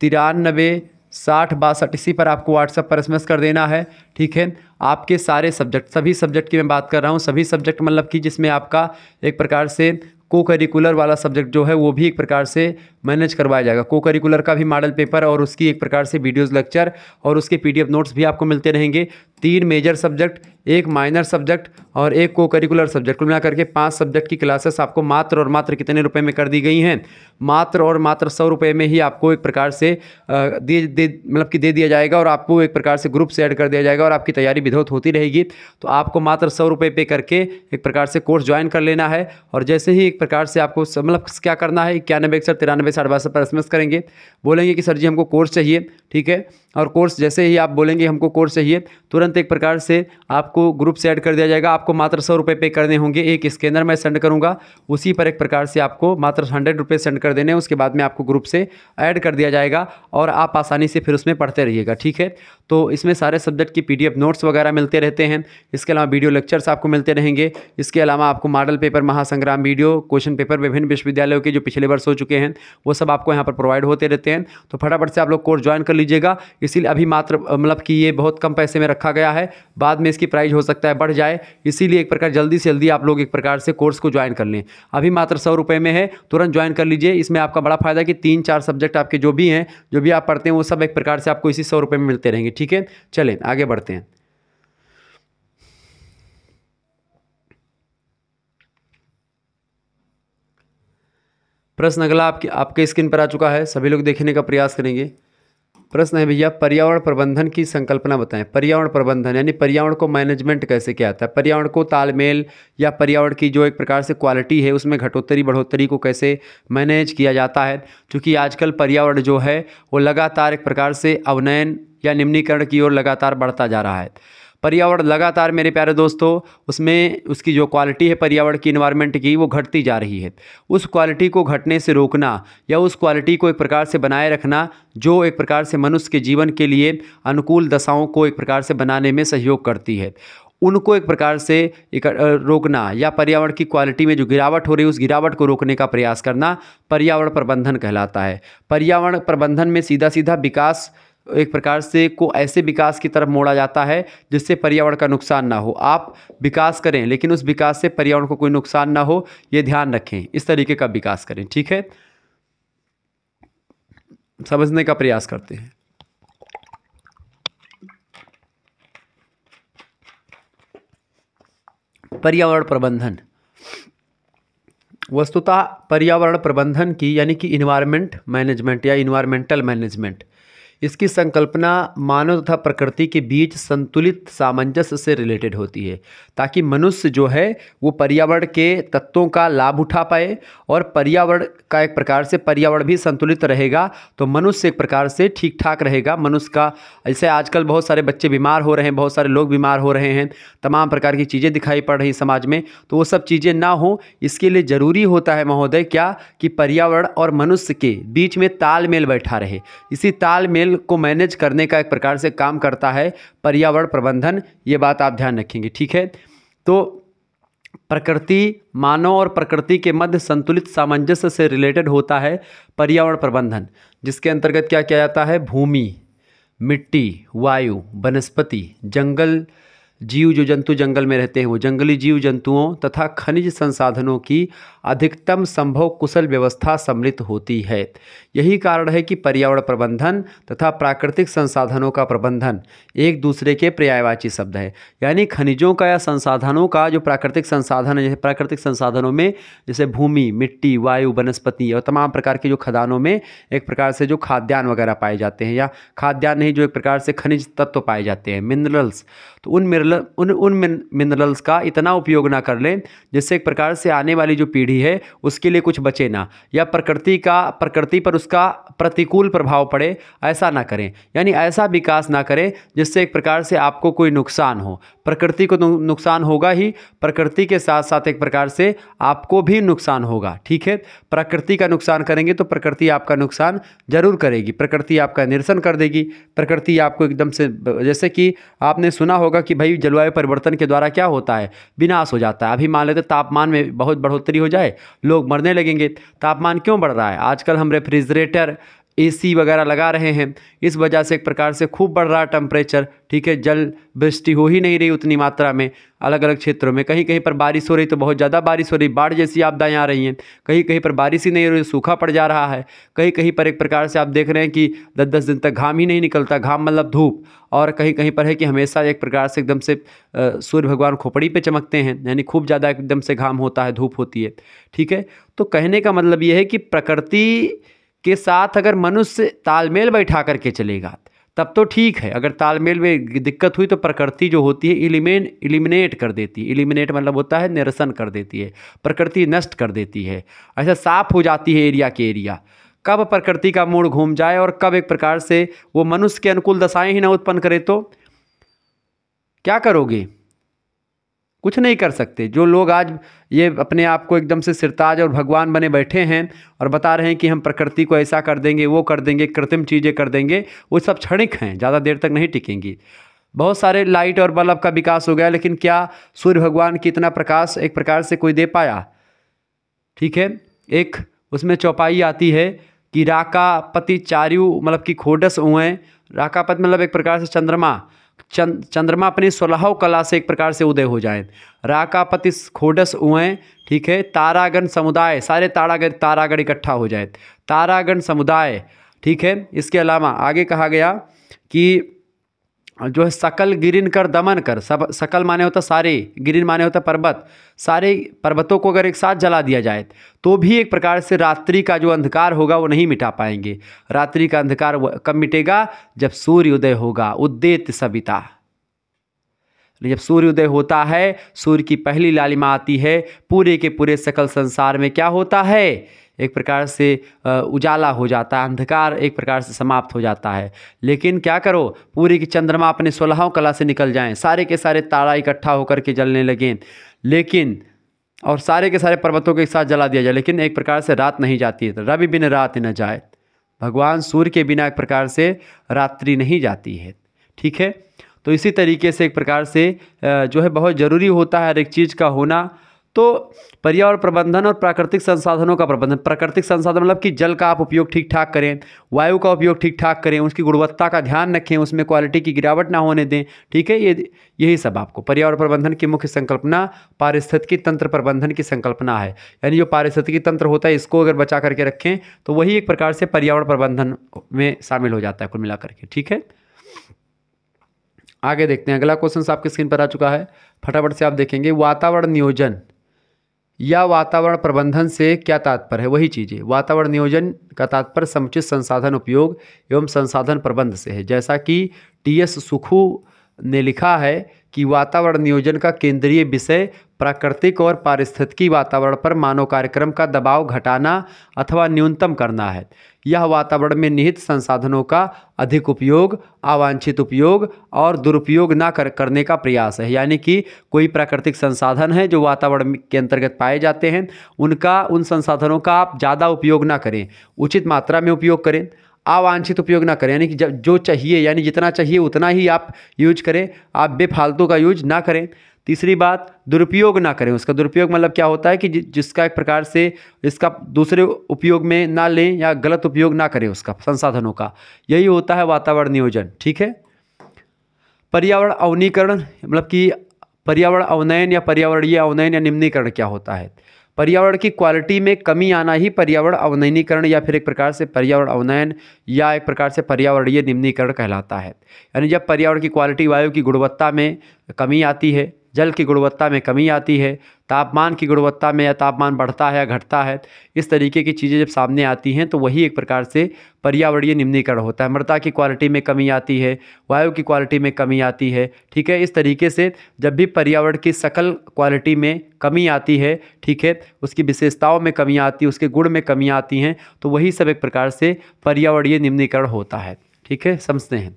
तिरानबे साठ बासठ इसी पर आपको व्हाट्सएप पर एस कर देना है ठीक है आपके सारे सब्जेक्ट सभी सब्जेक्ट की मैं बात कर रहा हूँ सभी सब्जेक्ट मतलब कि जिसमें आपका एक प्रकार से को करिकुलर वाला सब्जेक्ट जो है वो भी एक प्रकार से मैनेज करवाया जाएगा को करिकुलर का भी मॉडल पेपर और उसकी एक प्रकार से वीडियोस लेक्चर और उसके पीडीएफ नोट्स भी आपको मिलते रहेंगे तीन मेजर सब्जेक्ट एक माइनर सब्जेक्ट और एक को करिकुलर सब्जेक्ट कुल मिलाकर के पांच सब्जेक्ट की क्लासेस आपको मात्र और मात्र कितने रुपए में कर दी गई हैं मात्र और मात्र सौ रुपए में ही आपको एक प्रकार से दे दे मतलब कि दे दिया जाएगा और आपको एक प्रकार से ग्रुप से ऐड कर दिया जाएगा और आपकी तैयारी विधौत होती रहेगी तो आपको मात्र सौ रुपये पे करके एक प्रकार से कोर्स ज्वाइन कर लेना है और जैसे ही एक प्रकार से आपको मतलब क्या करना है इक्यानबे एक तिरानबे साठ साढ़े बासठ पर एस करेंगे बोलेंगे कि सर जी हमको कोर्स चाहिए ठीक है और कोर्स जैसे ही आप बोलेंगे हमको कोर्स चाहिए तुरंत एक प्रकार से आपको ग्रुप से ऐड कर दिया जाएगा आपको मात्र सौ रुपये पे करने होंगे एक स्कैनर मैं सेंड करूँगा उसी पर एक प्रकार से आपको मात्र हंड्रेड रुपये सेंड कर देने उसके बाद में आपको ग्रुप से ऐड कर दिया जाएगा और आप आसानी से फिर उसमें पढ़ते रहिएगा ठीक है तो इसमें सारे सब्जेक्ट की पी नोट्स वगैरह मिलते रहते हैं इसके अलावा वीडियो लेक्चर्स आपको मिलते रहेंगे इसके अलावा आपको मॉडल पेपर महासंग्राम वीडियो क्वेश्चन पेपर विभिन्न विश्वविद्यालयों के जो पिछले वर्ष हो चुके हैं वो सब आपको यहाँ पर प्रोवाइड होते रहते हैं तो फटाफट से आप लोग कोर्स ज्वाइन कर लीजिएगा इसीलिए अभी मात्र मतलब कि ये बहुत कम पैसे में रखा गया है बाद में इसकी प्राइस हो सकता है बढ़ जाए इसीलिए एक प्रकार जल्दी से जल्दी आप लोग एक प्रकार से कोर्स को ज्वाइन कर लें अभी मात्र सौ रुपये में है तुरंत ज्वाइन कर लीजिए इसमें आपका बड़ा फायदा कि तीन चार सब्जेक्ट आपके जो भी हैं जो भी आप पढ़ते हैं वो सब एक प्रकार से आपको इसी सौ रुपये में मिलते रहेंगे ठीक है चलें आगे बढ़ते हैं प्रश्न अगला आपके आपके स्क्रीन पर आ चुका है सभी लोग देखने का प्रयास करेंगे प्रश्न है भैया पर्यावरण प्रबंधन की संकल्पना बताएं पर्यावरण प्रबंधन यानी पर्यावरण को मैनेजमेंट कैसे किया जाता है पर्यावरण को तालमेल या पर्यावरण की जो एक प्रकार से क्वालिटी है उसमें घटोत्तरी बढ़ोत्तरी को कैसे मैनेज किया जाता है क्योंकि आजकल पर्यावरण जो है वो लगातार एक प्रकार से अवनयन या निम्नीकरण की ओर लगातार बढ़ता जा रहा है पर्यावरण लगातार मेरे प्यारे दोस्तों उसमें उसकी जो क्वालिटी है पर्यावरण की इन्वायरमेंट की वो घटती जा रही है उस क्वालिटी को घटने से रोकना या उस क्वालिटी को एक प्रकार से बनाए रखना जो एक प्रकार से मनुष्य के जीवन के लिए अनुकूल दशाओं को एक प्रकार से बनाने में सहयोग करती है उनको एक प्रकार से एक रोकना या पर्यावरण की क्वालिटी में जो गिरावट हो रही है उस गिरावट को रोकने का प्रयास करना पर्यावरण प्रबंधन कहलाता है पर्यावरण प्रबंधन में सीधा सीधा विकास एक प्रकार से को ऐसे विकास की तरफ मोड़ा जाता है जिससे पर्यावरण का नुकसान ना हो आप विकास करें लेकिन उस विकास से पर्यावरण को कोई नुकसान ना हो ये ध्यान रखें इस तरीके का विकास करें ठीक है समझने का प्रयास करते हैं पर्यावरण प्रबंधन वस्तुतः पर्यावरण प्रबंधन की यानी कि इन्वायरमेंट मैनेजमेंट या इन्वायरमेंटल मैनेजमेंट इसकी संकल्पना मानव तथा प्रकृति के बीच संतुलित सामंजस्य से रिलेटेड होती है ताकि मनुष्य जो है वो पर्यावरण के तत्वों का लाभ उठा पाए और पर्यावरण का एक प्रकार से पर्यावरण भी संतुलित रहेगा तो मनुष्य एक प्रकार से ठीक ठाक रहेगा मनुष्य का ऐसे आजकल बहुत सारे बच्चे बीमार हो रहे हैं बहुत सारे लोग बीमार हो रहे हैं तमाम प्रकार की चीज़ें दिखाई पड़ रही समाज में तो वो सब चीज़ें ना हों इसके लिए ज़रूरी होता है महोदय क्या कि पर्यावरण और मनुष्य के बीच में तालमेल बैठा रहे इसी तालमेल को मैनेज करने का एक प्रकार से काम करता है पर्यावरण प्रबंधन ये बात आप ध्यान रखेंगे ठीक है तो प्रकृति मानव और प्रकृति के मध्य संतुलित सामंजस्य से रिलेटेड होता है पर्यावरण प्रबंधन जिसके अंतर्गत क्या किया जाता है भूमि मिट्टी वायु वनस्पति जंगल जीव जो जंतु जंगल में रहते हैं वो जंगली जीव जंतुओं तथा खनिज संसाधनों की अधिकतम संभव कुशल व्यवस्था सम्मिलित होती है यही कारण है कि पर्यावरण प्रबंधन तथा प्राकृतिक संसाधनों का प्रबंधन एक दूसरे के पर्यायवाची शब्द है यानी खनिजों का या संसाधनों का जो प्राकृतिक संसाधन है जैसे प्राकृतिक संसाधनों में जैसे भूमि मिट्टी वायु वनस्पति और तमाम प्रकार के जो खदानों में एक प्रकार से जो खाद्यान्न वगैरह पाए जाते हैं या खाद्यान्न नहीं जो एक प्रकार से खनिज तत्व पाए जाते हैं मिनरल्स तो उन मिनरल उन उन मिनरल्स का इतना उपयोग ना कर लें जिससे एक प्रकार से आने वाली जो पीढ़ी है उसके लिए कुछ बचे ना या प्रकृति का प्रकृति पर उसका प्रतिकूल प्रभाव पड़े ऐसा ना करें यानी ऐसा विकास ना करें जिससे एक प्रकार से आपको कोई नुकसान हो प्रकृति को नुकसान होगा ही प्रकृति के साथ साथ एक प्रकार से आपको भी नुकसान होगा ठीक है प्रकृति का नुकसान करेंगे तो प्रकृति आपका नुकसान जरूर करेगी प्रकृति आपका निरसन कर देगी प्रकृति आपको एकदम से जैसे कि आपने सुना होगा कि भाई जलवायु परिवर्तन के द्वारा क्या होता है विनाश हो जाता है अभी मान लेते तापमान में बहुत बढ़ोतरी हो जाए लोग मरने लगेंगे तापमान क्यों बढ़ रहा है आजकल हम रेफ्रिजरेटर एसी वगैरह लगा रहे हैं इस वजह से एक प्रकार से खूब बढ़ रहा है टेम्परेचर ठीक है जल वृष्टि हो ही नहीं रही उतनी मात्रा में अलग अलग क्षेत्रों में कहीं कहीं पर बारिश हो रही तो बहुत ज़्यादा बारिश हो रही बाढ़ जैसी आपदाएँ आ रही हैं कहीं कहीं पर बारिश ही नहीं हो रही सूखा पड़ जा रहा है कहीं कहीं पर एक प्रकार से आप देख रहे हैं कि दस दस दिन तक घाम ही नहीं निकलता घाम मतलब धूप और कहीं कहीं पर है कि हमेशा एक प्रकार से एकदम से सूर्य भगवान खोपड़ी पर चमकते हैं यानी खूब ज़्यादा एकदम से घाम होता है धूप होती है ठीक है तो कहने का मतलब ये है कि प्रकृति के साथ अगर मनुष्य तालमेल बैठा करके चलेगा तब तो ठीक है अगर तालमेल में दिक्कत हुई तो प्रकृति जो होती है इलिमेन इलिमिनेट कर देती है इलिमिनेट मतलब होता है निरसन कर देती है प्रकृति नष्ट कर देती है ऐसा साफ हो जाती है एरिया के एरिया कब प्रकृति का मूड़ घूम जाए और कब एक प्रकार से वो मनुष्य के अनुकूल दशाएं ही ना उत्पन्न करे तो क्या करोगे कुछ नहीं कर सकते जो लोग आज ये अपने आप को एकदम से सिरताज और भगवान बने बैठे हैं और बता रहे हैं कि हम प्रकृति को ऐसा कर देंगे वो कर देंगे कृत्रिम चीज़ें कर देंगे वो सब क्षणिक हैं ज़्यादा देर तक नहीं टिकेंगी बहुत सारे लाइट और बल्ब का विकास हो गया लेकिन क्या सूर्य भगवान की इतना प्रकाश एक प्रकार से कोई दे पाया ठीक है एक उसमें चौपाई आती है कि राकापति चारू मतलब कि खोडस उएँ पति मतलब एक प्रकार से चंद्रमा चंद चंद्रमा अपनी सोलहों कला से एक प्रकार से उदय हो जाए राकापति खोडस उएँ ठीक है तारागण समुदाय सारे तारागण तारागण इकट्ठा हो जाए तारागण समुदाय ठीक है इसके अलावा आगे कहा गया कि जो है सकल गिरिन कर दमन कर सब सकल माने होता सारे गिरिन माने होता पर्वत सारे पर्वतों को अगर एक साथ जला दिया जाए तो भी एक प्रकार से रात्रि का जो अंधकार होगा वो नहीं मिटा पाएंगे रात्रि का अंधकार कब मिटेगा जब सूर्योदय होगा उद्देत सविता जब सूर्योदय होता है सूर्य की पहली लालिमा आती है पूरे के पूरे सकल संसार में क्या होता है एक प्रकार से उजाला हो जाता है अंधकार एक प्रकार से समाप्त हो जाता है लेकिन क्या करो पूरी की चंद्रमा अपने सोलहों कला से निकल जाएँ सारे के सारे तारा इकट्ठा होकर के जलने लगें लेकिन और सारे के सारे पर्वतों के साथ जला दिया जाए लेकिन एक प्रकार से रात नहीं जाती है रवि बिन रात न जाए भगवान सूर्य के बिना एक प्रकार से रात्रि नहीं जाती है ठीक है तो इसी तरीके से एक प्रकार से जो है बहुत ज़रूरी होता है हर एक चीज़ का होना तो पर्यावरण प्रबंधन और प्राकृतिक संसाधनों का प्रबंधन प्राकृतिक संसाधन मतलब कि जल का आप उपयोग ठीक ठाक करें वायु का उपयोग ठीक ठाक करें उसकी गुणवत्ता का ध्यान रखें उसमें क्वालिटी की गिरावट ना होने दें ठीक है ये यही सब आपको पर्यावरण प्रबंधन की मुख्य संकल्पना पारिस्थितिकी तंत्र प्रबंधन की संकल्पना है यानी जो पारिस्थितिकी तंत्र होता है इसको अगर बचा करके रखें तो वही एक प्रकार से पर्यावरण प्रबंधन में शामिल हो जाता है कुल मिला करके ठीक है आगे देखते हैं अगला क्वेश्चन आपके स्क्रीन पर आ चुका है फटाफट से आप देखेंगे वातावरण नियोजन या वातावरण प्रबंधन से क्या तात्पर्य है वही चीज़ें वातावरण नियोजन का तात्पर्य समुचित संसाधन उपयोग एवं संसाधन प्रबंध से है जैसा कि टी एस सुखू ने लिखा है कि वातावरण नियोजन का केंद्रीय विषय प्राकृतिक और पारिस्थितिकी वातावरण पर मानव कार्यक्रम का दबाव घटाना अथवा न्यूनतम करना है यह वातावरण में निहित संसाधनों का अधिक उपयोग अवांछित उपयोग और दुरुपयोग ना कर करने का प्रयास है यानी कि कोई प्राकृतिक संसाधन है जो वातावरण के अंतर्गत पाए जाते हैं उनका उन संसाधनों का आप ज़्यादा उपयोग ना करें उचित मात्रा में उपयोग करें अवांछित उपयोग ना करें यानी कि जब जो चाहिए यानी जितना चाहिए उतना ही आप यूज करें आप बेफालतू का यूज ना करें तीसरी बात दुरुपयोग ना करें उसका दुरुपयोग मतलब क्या होता है कि जिसका एक प्रकार से इसका दूसरे उपयोग में ना लें या गलत उपयोग ना करें उसका संसाधनों का यही होता है वातावरण नियोजन ठीक है पर्यावरण अवनीकरण मतलब कि पर्यावरण अवनयन या पर्यावरणीय अवनयन या निम्नीकरण क्या होता है पर्यावरण की क्वालिटी में कमी आना ही पर्यावरण अवनयनीकरण या फिर एक प्रकार से पर्यावरण अवनयन या एक प्रकार से पर्यावरणीय निम्नीकरण कहलाता है यानी जब पर्यावरण की क्वालिटी वायु की गुणवत्ता में कमी आती है जल की गुणवत्ता में कमी आती है तापमान की गुणवत्ता में या तापमान बढ़ता है या घटता है इस तरीके की चीज़ें जब सामने आती हैं तो वही एक प्रकार से पर्यावरणीय निम्नीकरण होता है मृदा की क्वालिटी में कमी आती है वायु की क्वालिटी में कमी आती है ठीक है इस तरीके से जब भी पर्यावरण की सकल क्वालिटी में कमी आती है ठीक है उसकी विशेषताओं में कमी आती है उसके गुण में कमी आती हैं तो वही सब एक प्रकार से पर्यावरणीय निम्नीकरण होता है ठीक है समझते हैं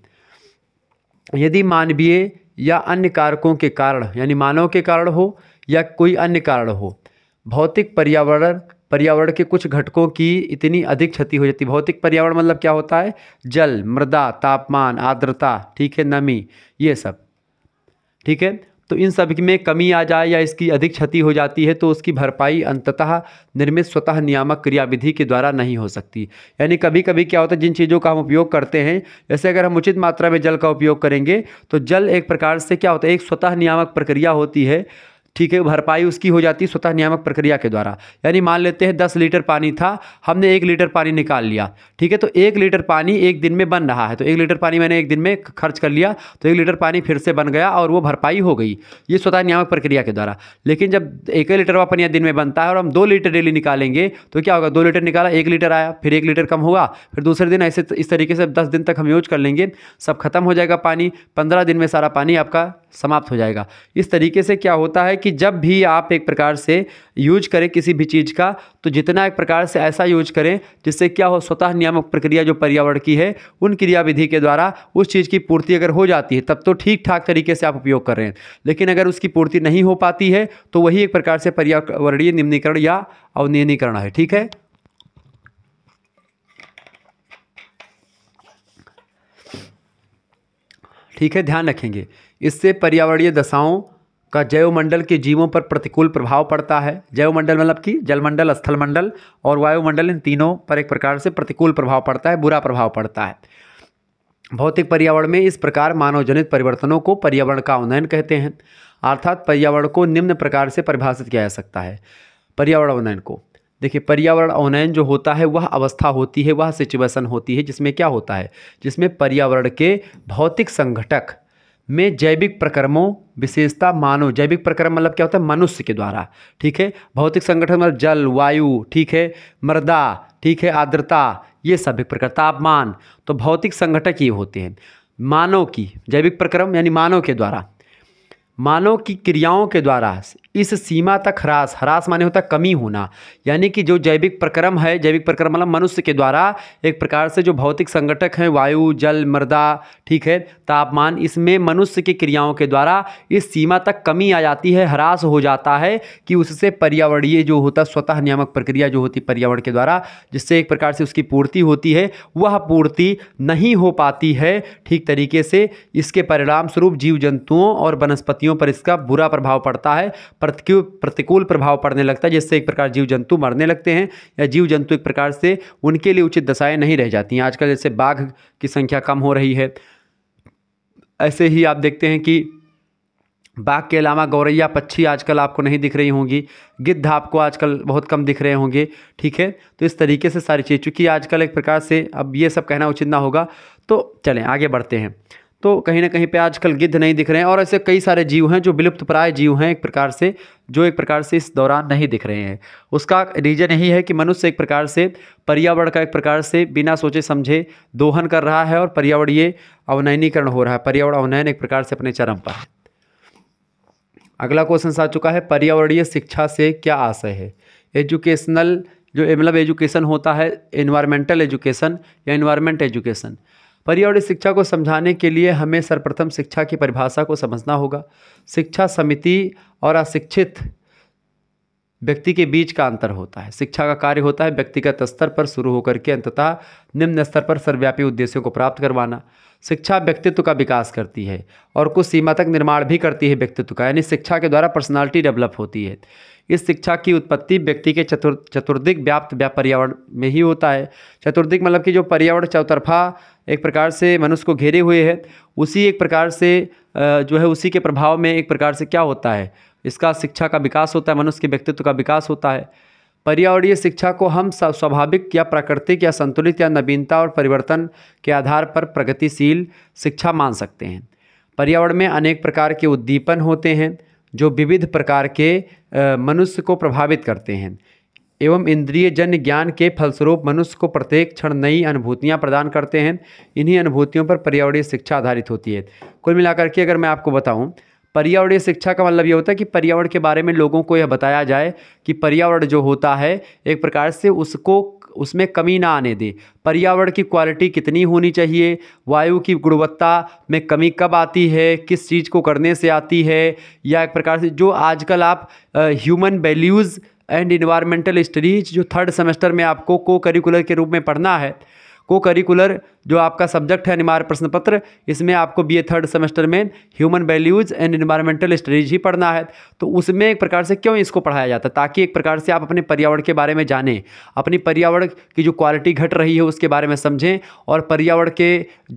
यदि मानवीय या अन्य कारकों के कारण यानी मानव के कारण हो या कोई अन्य कारण हो भौतिक पर्यावरण पर्यावरण के कुछ घटकों की इतनी अधिक क्षति हो जाती है भौतिक पर्यावरण मतलब क्या होता है जल मृदा तापमान आर्द्रता ठीक है नमी ये सब ठीक है तो इन सब में कमी आ जाए या इसकी अधिक क्षति हो जाती है तो उसकी भरपाई अंततः निर्मित स्वतः नियामक क्रियाविधि के द्वारा नहीं हो सकती यानी कभी कभी क्या होता है जिन चीज़ों का हम उपयोग करते हैं जैसे अगर हम उचित मात्रा में जल का उपयोग करेंगे तो जल एक प्रकार से क्या होता है एक स्वतः नियामक प्रक्रिया होती है ठीक है भरपाई उसकी हो जाती है स्वतः नियामक प्रक्रिया के द्वारा यानी मान लेते हैं दस लीटर पानी था हमने एक लीटर पानी निकाल लिया ठीक है तो एक लीटर पानी एक दिन में बन रहा है तो एक लीटर पानी मैंने एक दिन में खर्च कर लिया तो एक लीटर पानी फिर से बन गया और वो भरपाई हो गई ये स्वतः नियामक प्रक्रिया के द्वारा लेकिन जब एक लीटर वहाँ पानी दिन में बनता है और हम दो लीटर डेली निकालेंगे तो क्या होगा दो लीटर निकाला एक लीटर आया फिर एक लीटर कम होगा फिर दूसरे दिन ऐसे इस तरीके से दस दिन तक हम यूज कर लेंगे सब खत्म हो जाएगा पानी पंद्रह दिन में सारा पानी आपका समाप्त हो जाएगा इस तरीके से क्या होता है कि जब भी आप एक प्रकार से यूज करें किसी भी चीज़ का तो जितना एक प्रकार से ऐसा यूज करें जिससे क्या हो स्वतः नियामक प्रक्रिया जो पर्यावरण की है उन क्रियाविधि के द्वारा उस चीज़ की पूर्ति अगर हो जाती है तब तो ठीक ठाक तरीके से आप उपयोग कर रहे हैं लेकिन अगर उसकी पूर्ति नहीं हो पाती है तो वही एक प्रकार से पर्यावरणीय निम्नीकरण या अवनियनीकरण है ठीक है ठीक है ध्यान रखेंगे इससे पर्यावरणीय दशाओं का जैवमंडल के जीवों पर प्रतिकूल प्रभाव पड़ता है जैवमंडल मतलब कि जलमंडल स्थलमंडल और वायुमंडल इन तीनों पर एक प्रकार से प्रतिकूल प्रभाव पड़ता है बुरा प्रभाव पड़ता है भौतिक पर्यावरण में इस प्रकार मानवजनित परिवर्तनों को पर्यावरण का उन्नयन कहते हैं अर्थात पर्यावरण को निम्न प्रकार से परिभाषित किया जा सकता है पर्यावरण उन्नयन को देखिए पर्यावरण अवनयन जो होता है वह अवस्था होती है वह सिचुएशन होती है जिसमें क्या होता है जिसमें पर्यावरण के भौतिक संघटक में जैविक प्रक्रमों विशेषता मानव जैविक प्रक्रम मतलब क्या होता है मनुष्य के द्वारा ठीक है भौतिक संगठन मतलब जल वायु ठीक है मृदा ठीक है आर्द्रता ये सब एक प्रकार तापमान तो भौतिक संगठक ये होते हैं मानव की जैविक प्रक्रम यानी मानव के द्वारा मानव की क्रियाओं के द्वारा इस सीमा तक ह्रास ह्रास माने होता कमी होना यानी कि जो जैविक प्रक्रम है जैविक प्रक्रम मतलब मनुष्य के द्वारा एक प्रकार से जो भौतिक संगठक हैं वायु जल मृदा ठीक है तापमान इसमें मनुष्य की क्रियाओं के द्वारा इस सीमा तक कमी आ जाती है ह्रास हो जाता है कि उससे पर्यावरणीय जो होता स्वतः नियामक प्रक्रिया जो होती पर्यावरण के द्वारा जिससे एक प्रकार से उसकी पूर्ति होती है वह पूर्ति नहीं हो पाती है ठीक तरीके से इसके परिणाम स्वरूप जीव जंतुओं और वनस्पतियों व्यक्तियों पर इसका बुरा प्रभाव पड़ता है प्रतिकूल प्रतिकूल प्रभाव पड़ने लगता है जिससे एक प्रकार जीव जंतु मरने लगते हैं या जीव जंतु एक प्रकार से उनके लिए उचित दशाएँ नहीं रह जाती हैं आजकल जैसे बाघ की संख्या कम हो रही है ऐसे ही आप देखते हैं कि बाघ के अलावा गौरैया पक्षी आजकल आपको नहीं दिख रही होंगी गिद्ध आपको आजकल बहुत कम दिख रहे होंगे ठीक है तो इस तरीके से सारी चीज़ चूँकि आजकल एक प्रकार से अब ये सब कहना उचित ना होगा तो चलें आगे बढ़ते हैं तो कहीं ना कहीं पे आजकल गिद्ध नहीं दिख रहे हैं और ऐसे कई सारे जीव हैं जो विलुप्त प्राय जीव हैं एक प्रकार से जो एक प्रकार से इस दौरान नहीं दिख रहे हैं उसका रीजन यही है कि मनुष्य एक प्रकार से पर्यावरण का एक प्रकार से बिना सोचे समझे दोहन कर रहा है और पर्यावरणीय अवनयनीकरण हो रहा है पर्यावरण अवनयन एक प्रकार से अपने चरम पर है अगला क्वेश्चन आ चुका है पर्यावरणीय शिक्षा से क्या आशय है एजुकेशनल जो मतलब एजुकेशन होता है इन्वायरमेंटल एजुकेशन या इन्वायरमेंट एजुकेशन पर्यावरण शिक्षा को समझाने के लिए हमें सर्वप्रथम शिक्षा की परिभाषा को समझना होगा शिक्षा समिति और अशिक्षित व्यक्ति के बीच का अंतर होता है शिक्षा का कार्य होता है व्यक्तिगत स्तर पर शुरू होकर के अंततः निम्न स्तर पर सर्वव्यापी उद्देश्यों को प्राप्त करवाना शिक्षा व्यक्तित्व का विकास करती है और कुछ सीमा तक निर्माण भी करती है व्यक्तित्व का यानी शिक्षा के द्वारा पर्सनालिटी डेवलप होती है इस शिक्षा की उत्पत्ति व्यक्ति के चतुर चतुर्दिक व्याप्त पर्यावरण में ही होता है चतुर्दिक मतलब कि जो पर्यावरण चौतरफा एक प्रकार से मनुष्य को घेरे हुए है उसी एक प्रकार से जो है उसी के प्रभाव में एक प्रकार से क्या होता है इसका शिक्षा का विकास होता है मनुष्य के व्यक्तित्व का विकास होता है पर्यावरणीय शिक्षा को हम स्वाभाविक या प्राकृतिक या संतुलित या नवीनता और परिवर्तन के आधार पर प्रगतिशील शिक्षा मान सकते हैं पर्यावरण में अनेक प्रकार के उद्दीपन होते हैं जो विविध प्रकार के मनुष्य को प्रभावित करते हैं एवं इंद्रिय जन ज्ञान के फलस्वरूप मनुष्य को प्रत्येक क्षण नई अनुभूतियाँ प्रदान करते हैं इन्हीं अनुभूतियों पर पर्यावरणीय शिक्षा आधारित होती है कुल मिलाकर के अगर मैं आपको बताऊँ पर्यावरणीय शिक्षा का मतलब ये होता है कि पर्यावरण के बारे में लोगों को यह बताया जाए कि पर्यावरण जो होता है एक प्रकार से उसको उसमें कमी ना आने दे पर्यावरण की क्वालिटी कितनी होनी चाहिए वायु की गुणवत्ता में कमी कब आती है किस चीज़ को करने से आती है या एक प्रकार से जो आजकल आप human values and environmental studies जो थर्ड सेमेस्टर में आपको को करिकुलर के रूप में पढ़ना है को करिकुलर जो आपका सब्जेक्ट है अनिवार्य प्रश्न पत्र इसमें आपको बी थर्ड सेमेस्टर में human values and environmental studies ही पढ़ना है तो उसमें एक प्रकार से क्यों इसको पढ़ाया जाता है ताकि एक प्रकार से आप अपने पर्यावरण के बारे में जानें अपनी पर्यावरण की जो क्वालिटी घट रही है उसके बारे में समझें और पर्यावरण के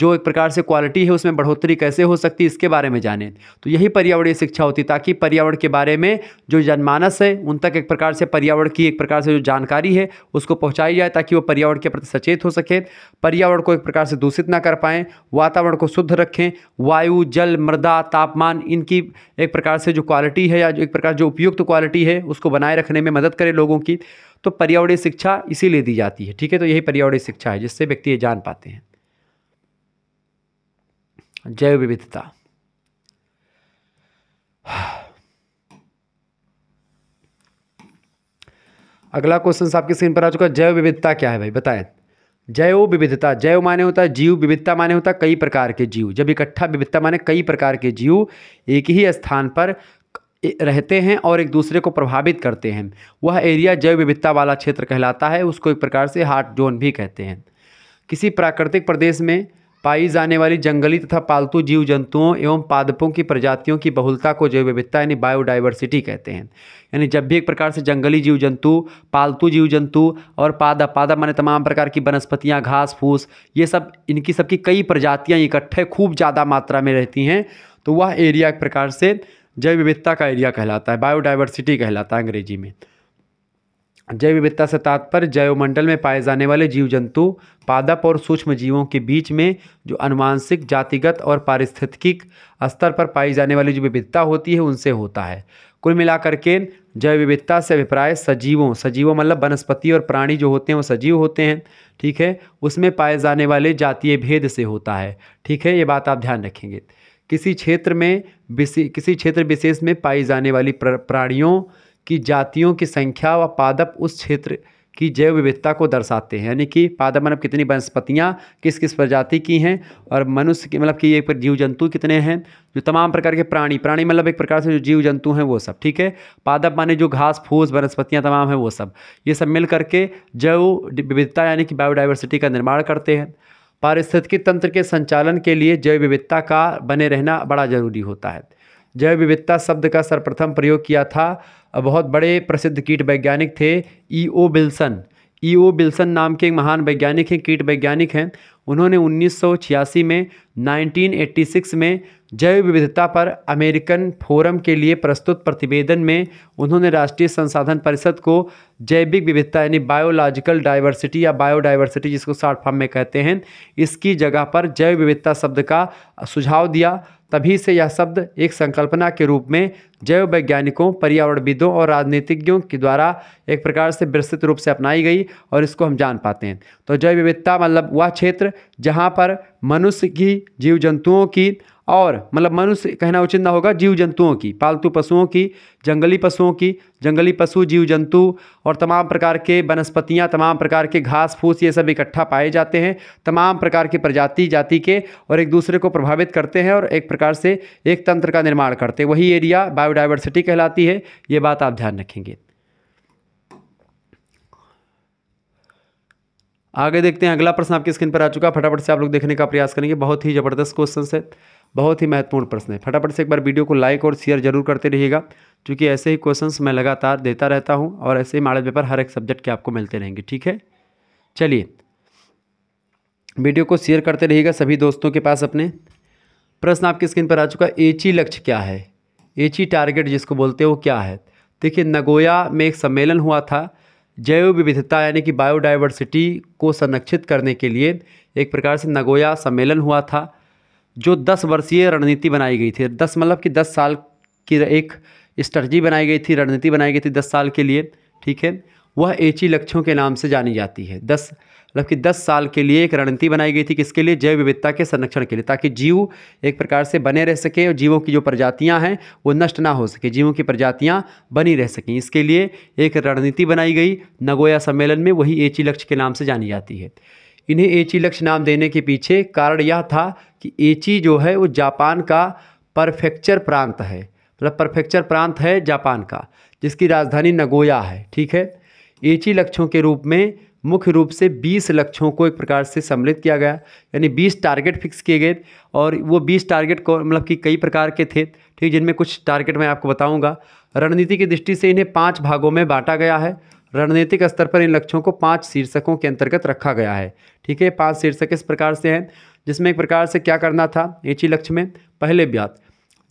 जो एक प्रकार से क्वालिटी है उसमें बढ़ोतरी कैसे हो सकती है इसके बारे में जानें तो यही पर्यावरणीय शिक्षा होती ताकि पर्यावरण के बारे में जो जनमानस है उन तक एक प्रकार से पर्यावरण की एक प्रकार से जो जानकारी है उसको पहुँचाई जाए ताकि वो पर्यावरण के प्रति सचेत हो सके पर्यावरण को एक प्रकार प्रकार से दूषित ना कर पाएँ वातावरण को शुद्ध रखें वायु जल मृदा तापमान इनकी एक प्रकार से जो क्वालिटी है या एक प्रकार जो उपयुक्त क्वालिटी है उसको बनाए रखने में मदद करें लोगों की तो पर्यावरणीय शिक्षा इसीलिए दी जाती है ठीक है तो यही पर्यावरणीय शिक्षा है जिससे व्यक्ति ये जान पाते हैं जैव विविधता अगला क्वेश्चन आपकी स्क्रीन पर आ चुका है जैव विविधता क्या है भाई बताएं जैव विविधता जैव माने होता है जीव विविधता माने होता है कई प्रकार के जीव जब इकट्ठा विविधता माने कई प्रकार के जीव एक ही स्थान पर रहते हैं और एक दूसरे को प्रभावित करते हैं वह एरिया जैव विविधता वाला क्षेत्र कहलाता है उसको एक प्रकार से हार्ट जोन भी कहते हैं किसी प्राकृतिक प्रदेश में पाई जाने वाली जंगली तथा पालतू जीव जंतुओं एवं पादपों की प्रजातियों की बहुलता को जैव विविधता यानी बायोडाइवर्सिटी कहते हैं यानी जब भी एक प्रकार से जंगली जीव जंतु पालतू जीव जंतु और पादप पादप माने तमाम प्रकार की वनस्पतियाँ घास फूस ये सब इनकी सबकी कई प्रजातियाँ इकट्ठे खूब ज़्यादा मात्रा में रहती हैं तो वह एरिया एक प्रकार से जैव विविधता का एरिया कहलाता है बायोडाइवर्सिटी कहलाता है अंग्रेजी में जैव विविधता से तात्पर्य जैवमंडल में पाए जाने वाले जीव जंतु पादप और सूक्ष्म जीवों के बीच में जो अनुवांशिक जातिगत और पारिस्थितिक स्तर पर पाई जाने वाली जो विविधता होती है उनसे होता है कुल मिलाकर के जैव विविधता से अभिप्राय सजीवों सजीवों मतलब वनस्पति और प्राणी जो होते हैं वो सजीव होते हैं ठीक है उसमें पाए जाने वाले जातीय भेद से होता है ठीक है ये बात आप ध्यान रखेंगे किसी क्षेत्र में किसी क्षेत्र विशेष में पाई जाने वाली प्राणियों कि जातियों की संख्या व पादप उस क्षेत्र की जैव विविधता को दर्शाते हैं यानी कि पादप मतलब कितनी वनस्पतियाँ किस किस प्रजाति की हैं और मनुष्य की मतलब कि ये जीव जंतु कितने हैं जो तमाम प्रकार के प्राणी प्राणी मतलब एक प्रकार से जो जीव जंतु हैं वो सब ठीक है पादप माने जो घास फूस वनस्पतियाँ तमाम हैं वो सब ये सब मिल करके जैव विविधता यानी कि बायोडाइवर्सिटी का निर्माण करते हैं पारिस्थितिकी तंत्र के संचालन के लिए जैव विविधता का बने रहना बड़ा जरूरी होता है जैव विविधता शब्द का सर्वप्रथम प्रयोग किया था बहुत बड़े प्रसिद्ध कीट वैज्ञानिक थे ई ओ बिल्सन ई ओ बिल्सन नाम के एक महान वैज्ञानिक हैं कीट वैज्ञानिक हैं उन्होंने 1986 में 1986 में जैव विविधता पर अमेरिकन फोरम के लिए प्रस्तुत प्रतिवेदन में उन्होंने राष्ट्रीय संसाधन परिषद को जैविक विविधता यानी बायोलॉजिकल डाइवर्सिटी या बायोडाइवर्सिटी जिसको शार्ट फॉर्म में कहते हैं इसकी जगह पर जैव विविधता शब्द का सुझाव दिया तभी से यह शब्द एक संकल्पना के रूप में जैव वैज्ञानिकों पर्यावरणविदों और राजनीतिज्ञों के द्वारा एक प्रकार से विस्तृत रूप से अपनाई गई और इसको हम जान पाते हैं तो जैव विविधता मतलब वह क्षेत्र जहाँ पर मनुष्य की जीव जंतुओं की और मतलब मनुष्य कहना उचित ना होगा जीव जंतुओं की पालतू पशुओं की जंगली पशुओं की जंगली पशु जीव जंतु और तमाम प्रकार के वनस्पतियाँ तमाम प्रकार के घास फूस ये सब इकट्ठा पाए जाते हैं तमाम प्रकार की प्रजाति जाति के और एक दूसरे को प्रभावित करते हैं और एक प्रकार से एक तंत्र का निर्माण करते हैं वही एरिया बायोडाइवर्सिटी कहलाती है ये बात आप ध्यान रखेंगे आगे देखते हैं अगला प्रश्न आपकी स्क्रीन पर आ चुका है फटाफट से आप लोग देखने का प्रयास करेंगे बहुत ही ज़बरदस्त क्वेश्चन है बहुत ही महत्वपूर्ण प्रश्न है फटाफट से एक बार वीडियो को लाइक और शेयर जरूर करते रहिएगा क्योंकि ऐसे ही क्वेश्चंस मैं लगातार देता रहता हूं और ऐसे ही माड़े पेपर हर एक सब्जेक्ट के आपको मिलते रहेंगे ठीक है चलिए वीडियो को शेयर करते रहिएगा सभी दोस्तों के पास अपने प्रश्न आपकी स्क्रीन पर आ चुका है एची लक्ष्य क्या है एची टारगेट जिसको बोलते हो क्या है देखिए नगोया में एक सम्मेलन हुआ था जैव विविधता यानी कि बायोडाइवर्सिटी को संरक्षित करने के लिए एक प्रकार से नगोया सम्मेलन हुआ था जो दस वर्षीय रणनीति बनाई गई थी दस मतलब कि दस साल की एक स्ट्रेटजी बनाई गई थी रणनीति बनाई गई थी दस साल के लिए ठीक है वह एची लक्ष्यों के नाम से जानी जाती है दस मतलब कि दस साल के लिए एक रणनीति बनाई गई थी किसके लिए जैव विविधता के संरक्षण के लिए ताकि जीव एक प्रकार से बने रह सके और जीवों की जो प्रजातियां हैं वो नष्ट ना हो सके जीवों की प्रजातियां बनी रह सकें इसके लिए एक रणनीति बनाई गई नगोया सम्मेलन में वही एची लक्ष्य के नाम से जानी जाती है इन्हें एची लक्ष्य नाम देने के पीछे कारण यह था कि एची जो है वो जापान का परफेक्चर प्रांत है मतलब परफेक्चर प्रांत है जापान का जिसकी राजधानी नगोया है ठीक है एची लक्ष्यों के रूप में मुख्य रूप से 20 लक्ष्यों को एक प्रकार से सम्मिलित किया गया यानी 20 टारगेट फिक्स किए गए और वो 20 टारगेट को मतलब कि कई प्रकार के थे ठीक जिनमें कुछ टारगेट मैं आपको बताऊंगा रणनीति की दृष्टि से इन्हें पाँच भागों में बांटा गया है रणनीतिक स्तर पर इन लक्ष्यों को पाँच शीर्षकों के अंतर्गत रखा गया है ठीक है पाँच शीर्षक इस प्रकार से हैं जिसमें एक प्रकार से क्या करना था एची लक्ष्य में पहले ब्यात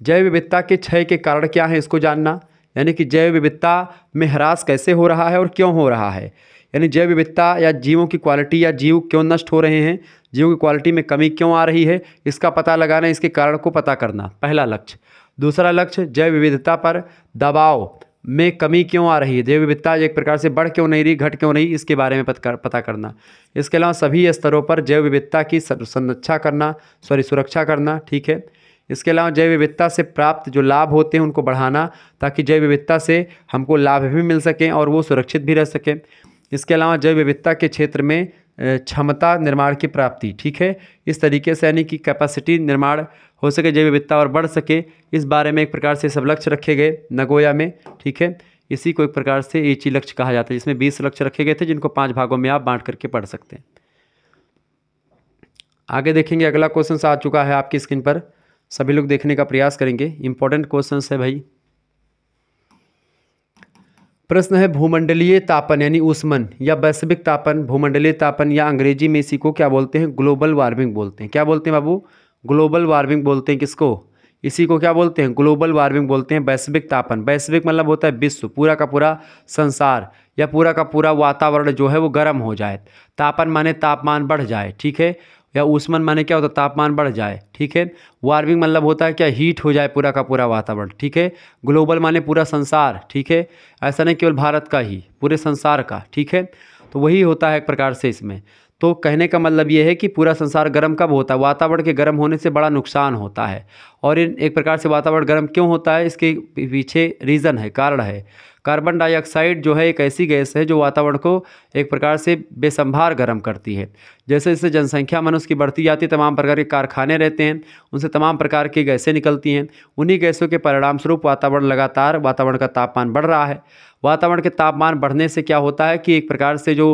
जैव विविधता के क्षय के कारण क्या हैं इसको जानना यानी कि जैव विविधता में ह्रास कैसे हो रहा है और क्यों हो रहा है यानी जैव विविधता या जीवों की क्वालिटी या जीव क्यों नष्ट हो रहे हैं जीवों की क्वालिटी में कमी क्यों आ रही है इसका पता लगाना इसके कारण को पता करना पहला लक्ष्य दूसरा लक्ष्य जैव विविधता पर दबाव में कमी क्यों आ रही है जैव विविधता एक प्रकार से बढ़ क्यों नहीं रही घट क्यों नहीं इसके बारे में पता करना इसके अलावा सभी स्तरों पर जैव विविधता की संरक्षा करना सॉरी सुरक्षा करना ठीक है इसके अलावा जैव विविधता से प्राप्त जो लाभ होते हैं उनको बढ़ाना ताकि जैव विविधता से हमको लाभ भी मिल सकें और वो सुरक्षित भी रह सकें इसके अलावा जैव विविधता के क्षेत्र में क्षमता निर्माण की प्राप्ति ठीक है इस तरीके से यानी कि कैपेसिटी निर्माण हो सके जैव विविधता और बढ़ सके इस बारे में एक प्रकार से सब लक्ष्य रखे गए नगोया में ठीक है इसी को एक प्रकार से एची लक्ष्य कहा जाता है जिसमें बीस लक्ष्य रखे गए थे जिनको पाँच भागों में आप बांट करके पढ़ सकते हैं आगे देखेंगे अगला क्वेश्चन आ चुका है आपकी स्क्रीन पर सभी लोग देखने का प्रयास करेंगे इंपॉर्टेंट क्वेश्चन है भाई प्रश्न है भूमंडलीय तापन यानी उष्मन या वैश्विक तापन भूमंडलीय तापन या अंग्रेजी में इसी को क्या बोलते हैं ग्लोबल वार्मिंग बोलते हैं क्या बोलते हैं बाबू ग्लोबल वार्मिंग बोलते हैं किसको इसी को क्या बोलते हैं ग्लोबल वार्मिंग बोलते हैं वैश्विक तापन वैश्विक मतलब होता है विश्व पूरा का पूरा संसार या पूरा का पूरा वातावरण जो है वो गर्म हो जाए तापन माने तापमान बढ़ जाए ठीक है या ऊष्मन माने क्या होता है तापमान बढ़ जाए ठीक है वार्मिंग मतलब होता है क्या हीट हो जाए पूरा का पूरा वातावरण ठीक है ग्लोबल माने पूरा संसार ठीक है ऐसा नहीं केवल भारत का ही पूरे संसार का ठीक है तो वही होता है एक प्रकार से इसमें तो कहने का मतलब ये है कि पूरा संसार गर्म कब होता है वातावरण के गर्म होने से बड़ा नुकसान होता है और इन एक प्रकार से वातावरण गर्म क्यों होता है इसके पीछे रीज़न है कारण है कार्बन डाइऑक्साइड जो है एक ऐसी गैस है जो वातावरण को एक प्रकार से बेसंभार गर्म करती है जैसे जैसे जनसंख्या मनुष्य की बढ़ती जाती है तमाम प्रकार के कारखाने रहते हैं उनसे तमाम प्रकार की गैसें निकलती हैं उन्हीं गैसों के परिणाम स्वरूप वातावरण लगातार वातावरण का तापमान बढ़ रहा है वातावरण के तापमान बढ़ने से क्या होता है कि एक प्रकार से जो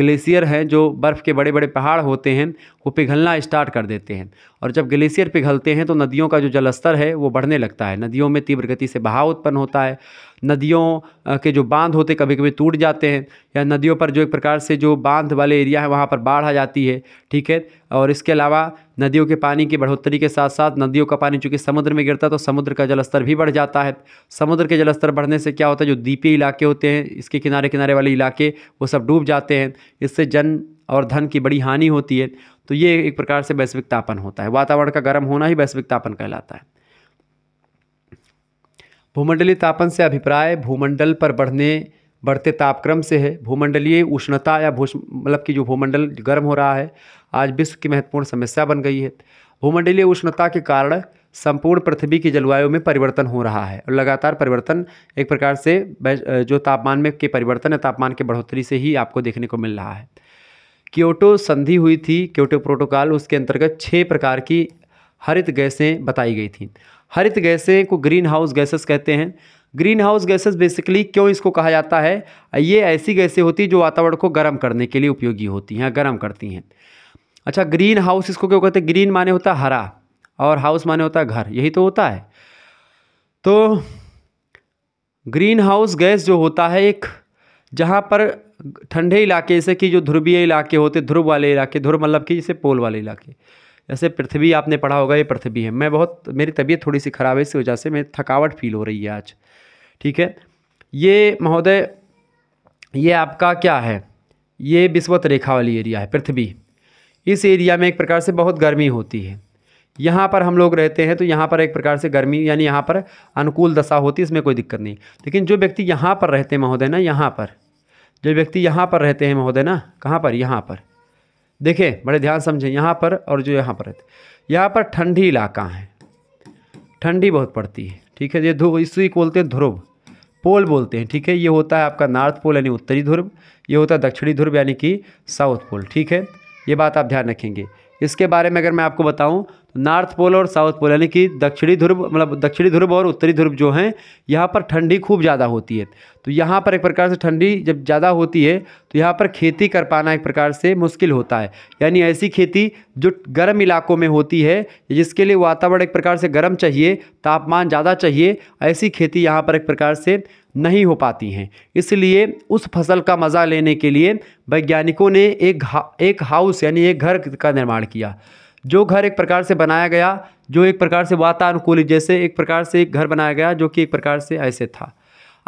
ग्लेशियर हैं जो बर्फ़ के बड़े बड़े पहाड़ होते हैं वो पिघलना स्टार्ट कर देते हैं और जब ग्लेशियर पिघलते हैं तो नदियों का जो जलस्तर है वो बढ़ने लगता है नदियों में तीव्र गति से बहाव उत्पन्न होता है नदियों के जो बांध होते कभी कभी टूट जाते हैं या नदियों पर जो एक प्रकार से जो बांध वाले एरिया है वहाँ पर बाढ़ आ जाती है रही है ठीक है और इसके अलावा नदियों के पानी की बढ़ोतरी के साथ साथ नदियों का पानी चूँकि समुद्र में गिरता है तो समुद्र का जलस्तर भी बढ़ जाता है समुद्र के जलस्तर बढ़ने से क्या होता है जो द्वीपीय इलाके होते हैं इसके किनारे किनारे वाले इलाके वो सब डूब जाते हैं इससे जन और धन की बड़ी हानि होती है तो ये एक प्रकार से वैश्विक तापन होता है वातावरण का गर्म होना ही वैश्विक तापन कहलाता है भूमंडलीय तापन से अभिप्राय भूमंडल पर बढ़ने बढ़ते तापक्रम से है भूमंडलीय उष्णता या भूष मतलब कि जो भूमंडल गर्म हो रहा है आज विश्व की महत्वपूर्ण समस्या बन गई है भूमंडलीय उष्णता के कारण संपूर्ण पृथ्वी की जलवायु में परिवर्तन हो रहा है और लगातार परिवर्तन एक प्रकार से जो तापमान में के परिवर्तन है तापमान के बढ़ोतरी से ही आपको देखने को मिल रहा है क्योटो संधि हुई थी क्योटो प्रोटोकॉल उसके अंतर्गत छः प्रकार की हरित गैसें बताई गई थी हरित गैसें को ग्रीन हाउस गैसेस कहते हैं ग्रीन हाउस गैसेस बेसिकली क्यों इसको कहा जाता है ये ऐसी गैसें होती हैं जो वातावरण को गर्म करने के लिए उपयोगी होती हैं गर्म करती हैं अच्छा ग्रीन हाउस इसको क्यों कहते हैं ग्रीन माने होता है हरा और हाउस माने होता है घर यही तो होता है तो ग्रीन हाउस गैस जो होता है एक जहाँ पर ठंडे इलाके जैसे कि जो ध्रुवीय इलाके होते ध्रुव वाले इलाके ध्रुव मतलब कि जैसे पोल वाले इलाके जैसे पृथ्वी आपने पढ़ा होगा ये पृथ्वी है मैं बहुत मेरी तबीयत थोड़ी सी ख़राब है इसी वजह से मेरी थकावट फील हो रही है आज ठीक है ये महोदय ये आपका क्या है ये विश्वत रेखा वाली एरिया है पृथ्वी इस एरिया में एक प्रकार से बहुत गर्मी होती है यहाँ पर हम लोग रहते हैं तो यहाँ पर एक प्रकार से गर्मी यानी यहाँ पर अनुकूल दशा होती है इसमें कोई दिक्कत नहीं लेकिन जो व्यक्ति यहाँ पर रहते हैं महोदय ना यहाँ पर जो व्यक्ति यहाँ पर रहते हैं महोदय ना कहाँ पर यहाँ पर देखें बड़े ध्यान समझें यहाँ पर और जो यहाँ पर रहते यहाँ पर ठंडी इलाका है ठंडी बहुत पड़ती है ठीक है ये ध्रुव इसी को बोलते हैं ध्रुव पोल बोलते हैं ठीक है ये होता है आपका नॉर्थ पोल यानी उत्तरी ध्रुव ये होता है दक्षिणी ध्रुव यानी कि साउथ पोल ठीक है ये बात आप ध्यान रखेंगे इसके बारे में अगर मैं आपको बताऊं तो नॉर्थ पोल और साउथ पोल यानी कि दक्षिणी ध्रुव मतलब दक्षिणी ध्रुव और उत्तरी ध्रुव जो हैं यहाँ पर ठंडी खूब ज़्यादा होती है तो यहाँ पर एक प्रकार से ठंडी जब ज़्यादा होती है तो यहाँ पर खेती कर पाना एक प्रकार से मुश्किल होता है यानी ऐसी खेती जो गर्म इलाकों में होती है जिसके लिए वातावरण एक प्रकार से गर्म चाहिए तापमान ज़्यादा चाहिए ऐसी खेती यहाँ पर एक प्रकार से नहीं हो पाती हैं इसलिए उस फसल का मज़ा लेने के लिए वैज्ञानिकों ने एक हा, एक हाउस यानी एक घर का निर्माण किया जो घर एक प्रकार से बनाया गया जो एक प्रकार से वातानुकूलित जैसे एक प्रकार से एक घर बनाया गया जो कि एक प्रकार से ऐसे था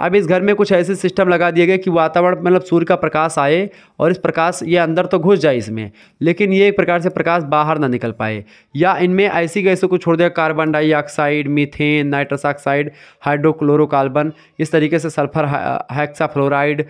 अब इस घर में कुछ ऐसे सिस्टम लगा दिए गए कि वातावरण मतलब सूर्य का प्रकाश आए और इस प्रकाश ये अंदर तो घुस जाए इसमें लेकिन ये एक प्रकार से प्रकाश बाहर ना निकल पाए या इनमें ऐसी गैसों को छोड़ दिया carbon dioxide methane nitrous oxide hydrochlorocarbon इस तरीके से सल्फर हैक्साफ्लोराइड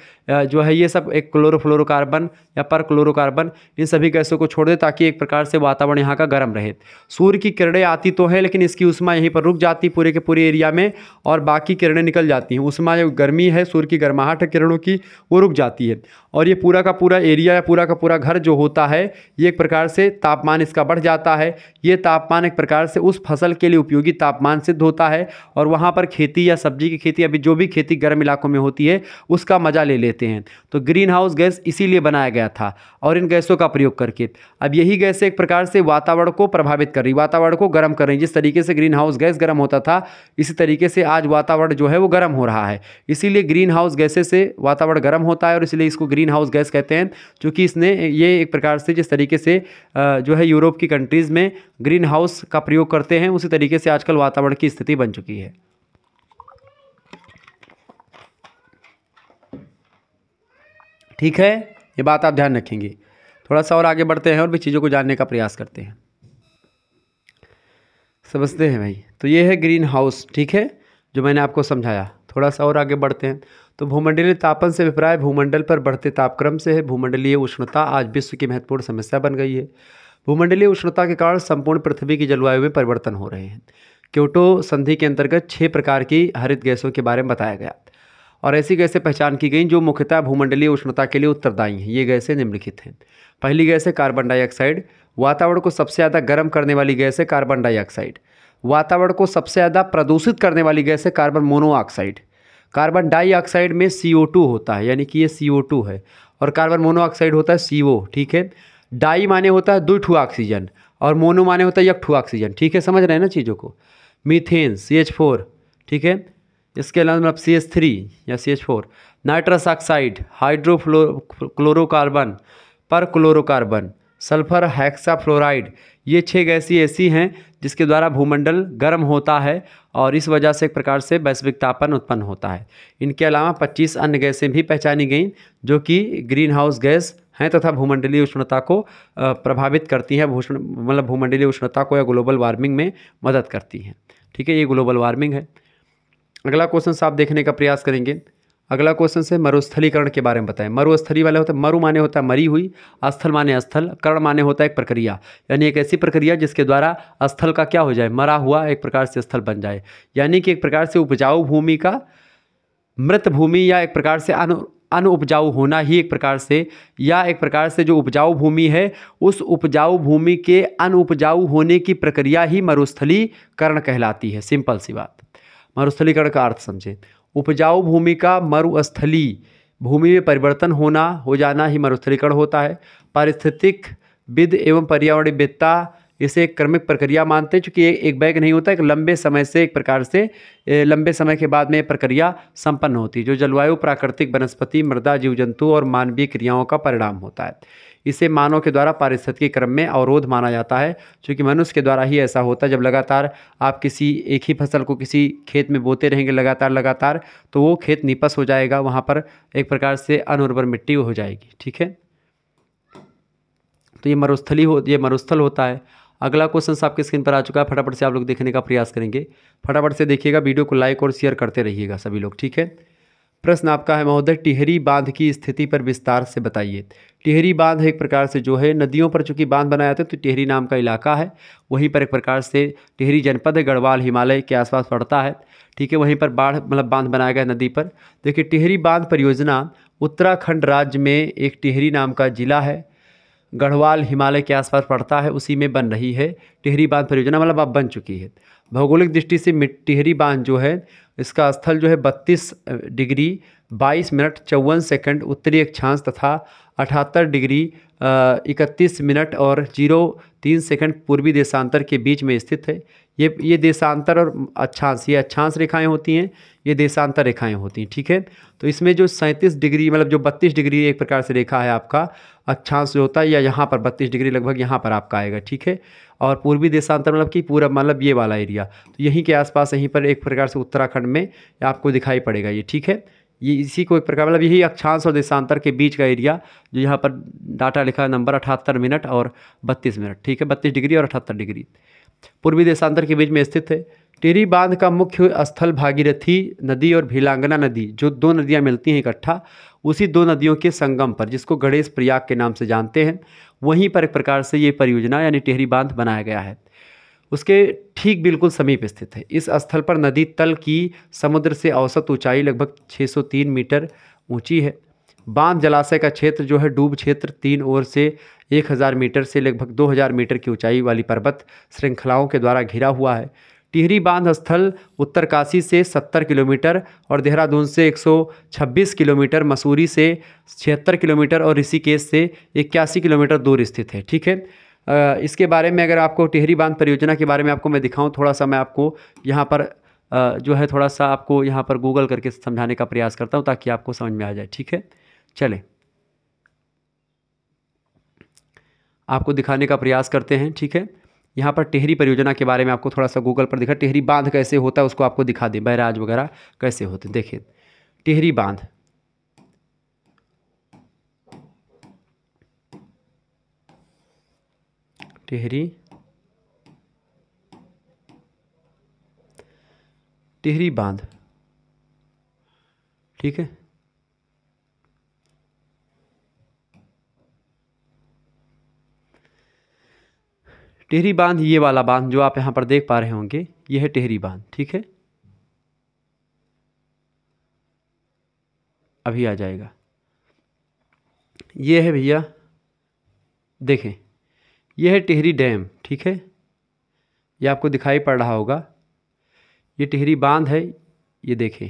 जो है ये सब एक क्लोरोफ्लोरोकार्बन या पर क्लोरोकार्बन इन सभी गैसों को छोड़ दे ताकि एक प्रकार से वातावरण यहाँ का गर्म रहे सूर्य की किरणें आती तो हैं लेकिन इसकी उषमा यहीं पर रुक जाती पूरे के पूरे एरिया में और बाकी किरणें निकल जाती हैं उषमा है गर्मी है सूर्य की गर्माहट है किरणों की वो रुक जाती है और ये पूरा का पूरा एरिया या पूरा का पूरा घर जो होता है ये एक प्रकार से तापमान इसका बढ़ जाता है ये तापमान एक प्रकार से उस फसल के लिए उपयोगी तापमान सिद्ध होता है और वहाँ पर खेती या सब्जी की खेती अभी जो भी खेती गर्म इलाकों में होती है उसका मज़ा ले लेते हैं तो ग्रीन हाउस गैस इसीलिए बनाया गया था और इन गैसों का प्रयोग करके अब यही गैसें एक प्रकार से वातावरण को प्रभावित कर रही वातावरण को गर्म कर रही जिस तरीके से ग्रीन हाउस गैस गर्म होता था इसी तरीके से आज वातावरण जो है वो गर्म हो रहा है इसीलिए ग्रीन हाउस गैसे से वातावरण गर्म होता है और इसलिए इसको ग्रीन ग्रीन हाउस गैस कहते हैं क्योंकि इसने ये एक प्रकार से जिस तरीके से जो है यूरोप की कंट्रीज़ में ग्रीन हाउस का प्रयोग करते हैं उसी तरीके से आजकल वातावरण की स्थिति बन चुकी है ठीक है ये बात आप ध्यान रखेंगे थोड़ा सा और आगे बढ़ते हैं और भी चीज़ों को जानने का प्रयास करते हैं समझते हैं भाई तो ये है ग्रीन हाउस ठीक है जो मैंने आपको समझाया थोड़ा सा और आगे बढ़ते हैं तो भूमंडलीय तापन से अभिप्राय भूमंडल पर बढ़ते तापक्रम से है भूमंडलीय उष्णता आज विश्व की महत्वपूर्ण समस्या बन गई है भूमंडलीय उष्णता के कारण संपूर्ण पृथ्वी की जलवायु में परिवर्तन हो रहे हैं क्योटो संधि के अंतर्गत छः प्रकार की हरित गैसों के बारे में बताया गया और ऐसी गैसें पहचान की गई जो मुख्यतः भूमंडलीय उष्णता के लिए उत्तरदायी हैं ये गैसें निम्नलिखित हैं पहली गैस है कार्बन डाइऑक्साइड वातावरण को सबसे ज़्यादा गर्म करने वाली गैस है कार्बन डाइऑक्साइड वातावरण को सबसे ज़्यादा प्रदूषित करने वाली गैस है कार्बन मोनोऑक्साइड कार्बन डाइऑक्साइड में सी होता है यानी कि ये सी है और कार्बन मोनोऑक्साइड होता है सी ठीक है डाई माने होता है दो ठू ऑक्सीजन और मोनो माने होता है एक ठू ऑक्सीजन ठीक है समझ रहे हैं ना चीज़ों को मीथेन सी एच फोर ठीक है इसके अलावा मतलब सी एच थ्री या C H four nitrous oxide hydrofluorochlorocarbon perchlorocarbon sulphur हैक्साफ्लोराइड ये छः गैसी ऐसी हैं जिसके द्वारा भूमंडल गर्म होता है और इस वजह से एक प्रकार से वैश्विक तापन उत्पन्न होता है इनके अलावा 25 अन्य गैसें भी पहचानी गईं जो कि ग्रीन हाउस गैस हैं तथा भूमंडलीय उष्णता को प्रभावित करती हैं भूषण मतलब भूमंडलीय उष्णता को या ग्लोबल वार्मिंग में मदद करती हैं ठीक है ये ग्लोबल वार्मिंग है अगला क्वेश्चन साहब देखने का प्रयास करेंगे अगला क्वेश्चन से मरुस्थलीकरण के बारे में बताएं मरुस्थली वाले होता है मरु माने होता है मरी हुई स्थल माने अस्थल करण माने होता है एक प्रक्रिया यानी एक ऐसी प्रक्रिया जिसके द्वारा अस्थल का क्या हो जाए मरा हुआ एक प्रकार से स्थल बन जाए यानी कि एक प्रकार से उपजाऊ भूमि का मृत भूमि या एक प्रकार से अनु अन उपजाऊ होना ही एक प्रकार से या एक प्रकार से जो उपजाऊ भूमि है उस उपजाऊ भूमि के अन उपजाऊ होने की प्रक्रिया ही मरुस्थलीकरण कहलाती है सिंपल सी बात मरुस्थलीकरण का अर्थ समझें उपजाऊ भूमि का मरुस्थली भूमि में परिवर्तन होना हो जाना ही मरुस्थलीकरण होता है पारिस्थितिक विद एवं पर्यावरणविदता इसे एक क्रमिक प्रक्रिया मानते हैं चूँकि एक एक बैग नहीं होता एक लंबे समय से एक प्रकार से लंबे समय के बाद में प्रक्रिया संपन्न होती है जो जलवायु प्राकृतिक वनस्पति मृदा जीव जंतु और मानवीय क्रियाओं का परिणाम होता है इसे मानव के द्वारा पारिस्थित के क्रम में अवरोध माना जाता है क्योंकि मनुष्य के द्वारा ही ऐसा होता है जब लगातार आप किसी एक ही फसल को किसी खेत में बोते रहेंगे लगातार लगातार तो वो खेत निपस हो जाएगा वहाँ पर एक प्रकार से अनुर्वर मिट्टी हो जाएगी ठीक है तो ये मरुस्थली हो ये मरुस्थल होता है अगला क्वेश्चन आपके स्क्रीन पर आ चुका है फटाफट से आप लोग देखने का प्रयास करेंगे फटाफट से देखिएगा वीडियो को लाइक और शेयर करते रहिएगा सभी लोग ठीक है प्रश्न आपका है महोदय टिहरी बांध की स्थिति पर विस्तार से बताइए टिहरी बांध एक प्रकार से जो है नदियों पर चूँकि बांध बनाया है तो टिहरी नाम का इलाका है वहीं पर एक प्रकार से टिहरी जनपद गढ़वाल हिमालय के आसपास पड़ता है ठीक है वहीं पर बाढ़ मतलब बांध बनाया गया नदी पर देखिए टिहरी बांध परियोजना उत्तराखंड राज्य में एक टिहरी नाम का जिला है गढ़वाल हिमालय के आसपास पड़ता है उसी में बन रही है टिहरी बांध परियोजना मतलब अब बन चुकी है भौगोलिक दृष्टि से टिहरी बांध जो है इसका स्थल जो है बत्तीस डिग्री बाईस मिनट चौवन सेकंड उत्तरी अक्षांश तथा अठहत्तर डिग्री इकतीस मिनट और जीरो तीन सेकंड पूर्वी देशांतर के बीच में स्थित है ये ये देशांतर और अच्छांश ये अच्छांश रेखाएं होती हैं ये देशांतर रेखाएं होती हैं ठीक है तो इसमें जो सैंतीस डिग्री मतलब जो बत्तीस डिग्री एक प्रकार से रेखा है आपका अच्छांश जो होता है या यहाँ पर बत्तीस डिग्री लगभग यहाँ पर आपका आएगा ठीक है और पूर्वी देशांतर मतलब कि पूरा मतलब ये वाला एरिया तो यहीं के आसपास यहीं पर एक प्रकार से उत्तराखंड में आपको दिखाई पड़ेगा ये ठीक है ये इसी को एक प्रकार मतलब यही अक्षांश और देशांतर के बीच का एरिया जो यहाँ पर डाटा लिखा है नंबर अठहत्तर मिनट और बत्तीस मिनट ठीक है बत्तीस डिग्री और अठहत्तर डिग्री पूर्वी देशांतर के बीच में स्थित है टिहरी बांध का मुख्य स्थल भागीरथी नदी और भीलांगना नदी जो दो नदियाँ मिलती हैं इकट्ठा उसी दो नदियों के संगम पर जिसको गणेश प्रयाग के नाम से जानते हैं वहीं पर एक प्रकार से ये परियोजना यानी टिहरी बांध बनाया गया है उसके ठीक बिल्कुल समीप स्थित है इस स्थल पर नदी तल की समुद्र से औसत ऊंचाई लगभग 603 मीटर ऊंची है बांध जलाशय का क्षेत्र जो है डूब क्षेत्र तीन ओर से 1000 मीटर से लगभग 2000 मीटर की ऊंचाई वाली पर्वत श्रृंखलाओं के द्वारा घिरा हुआ है टिहरी बांध स्थल उत्तरकाशी से 70 किलोमीटर और देहरादून से 126 किलोमीटर मसूरी से छिहत्तर किलोमीटर और ऋषिकेश से इक्यासी किलोमीटर दूर स्थित है ठीक है इसके बारे में अगर आपको टिहरी बांध परियोजना के बारे में आपको मैं दिखाऊँ थोड़ा सा मैं आपको यहाँ पर जो है थोड़ा सा आपको यहाँ पर गूगल करके समझाने का प्रयास करता हूँ ताकि आपको समझ में आ जाए ठीक है चले आपको दिखाने का प्रयास करते हैं ठीक है यहाँ पर टेहरी परियोजना के बारे में आपको थोड़ा सा गूगल पर दिखा टेहरी बांध कैसे होता है उसको आपको दिखा दें बैराज वगैरह कैसे होते हैं देखिए टेहरी बांध टेहरी टेहरी बांध ठीक है टेहरी बांध ये वाला बांध जो आप यहाँ पर देख पा रहे होंगे ये है टेहरी बांध ठीक है अभी आ जाएगा ये है भैया देखें यह है टिहरी डैम ठीक है ये आपको दिखाई पड़ रहा होगा ये टिहरी बांध है ये देखें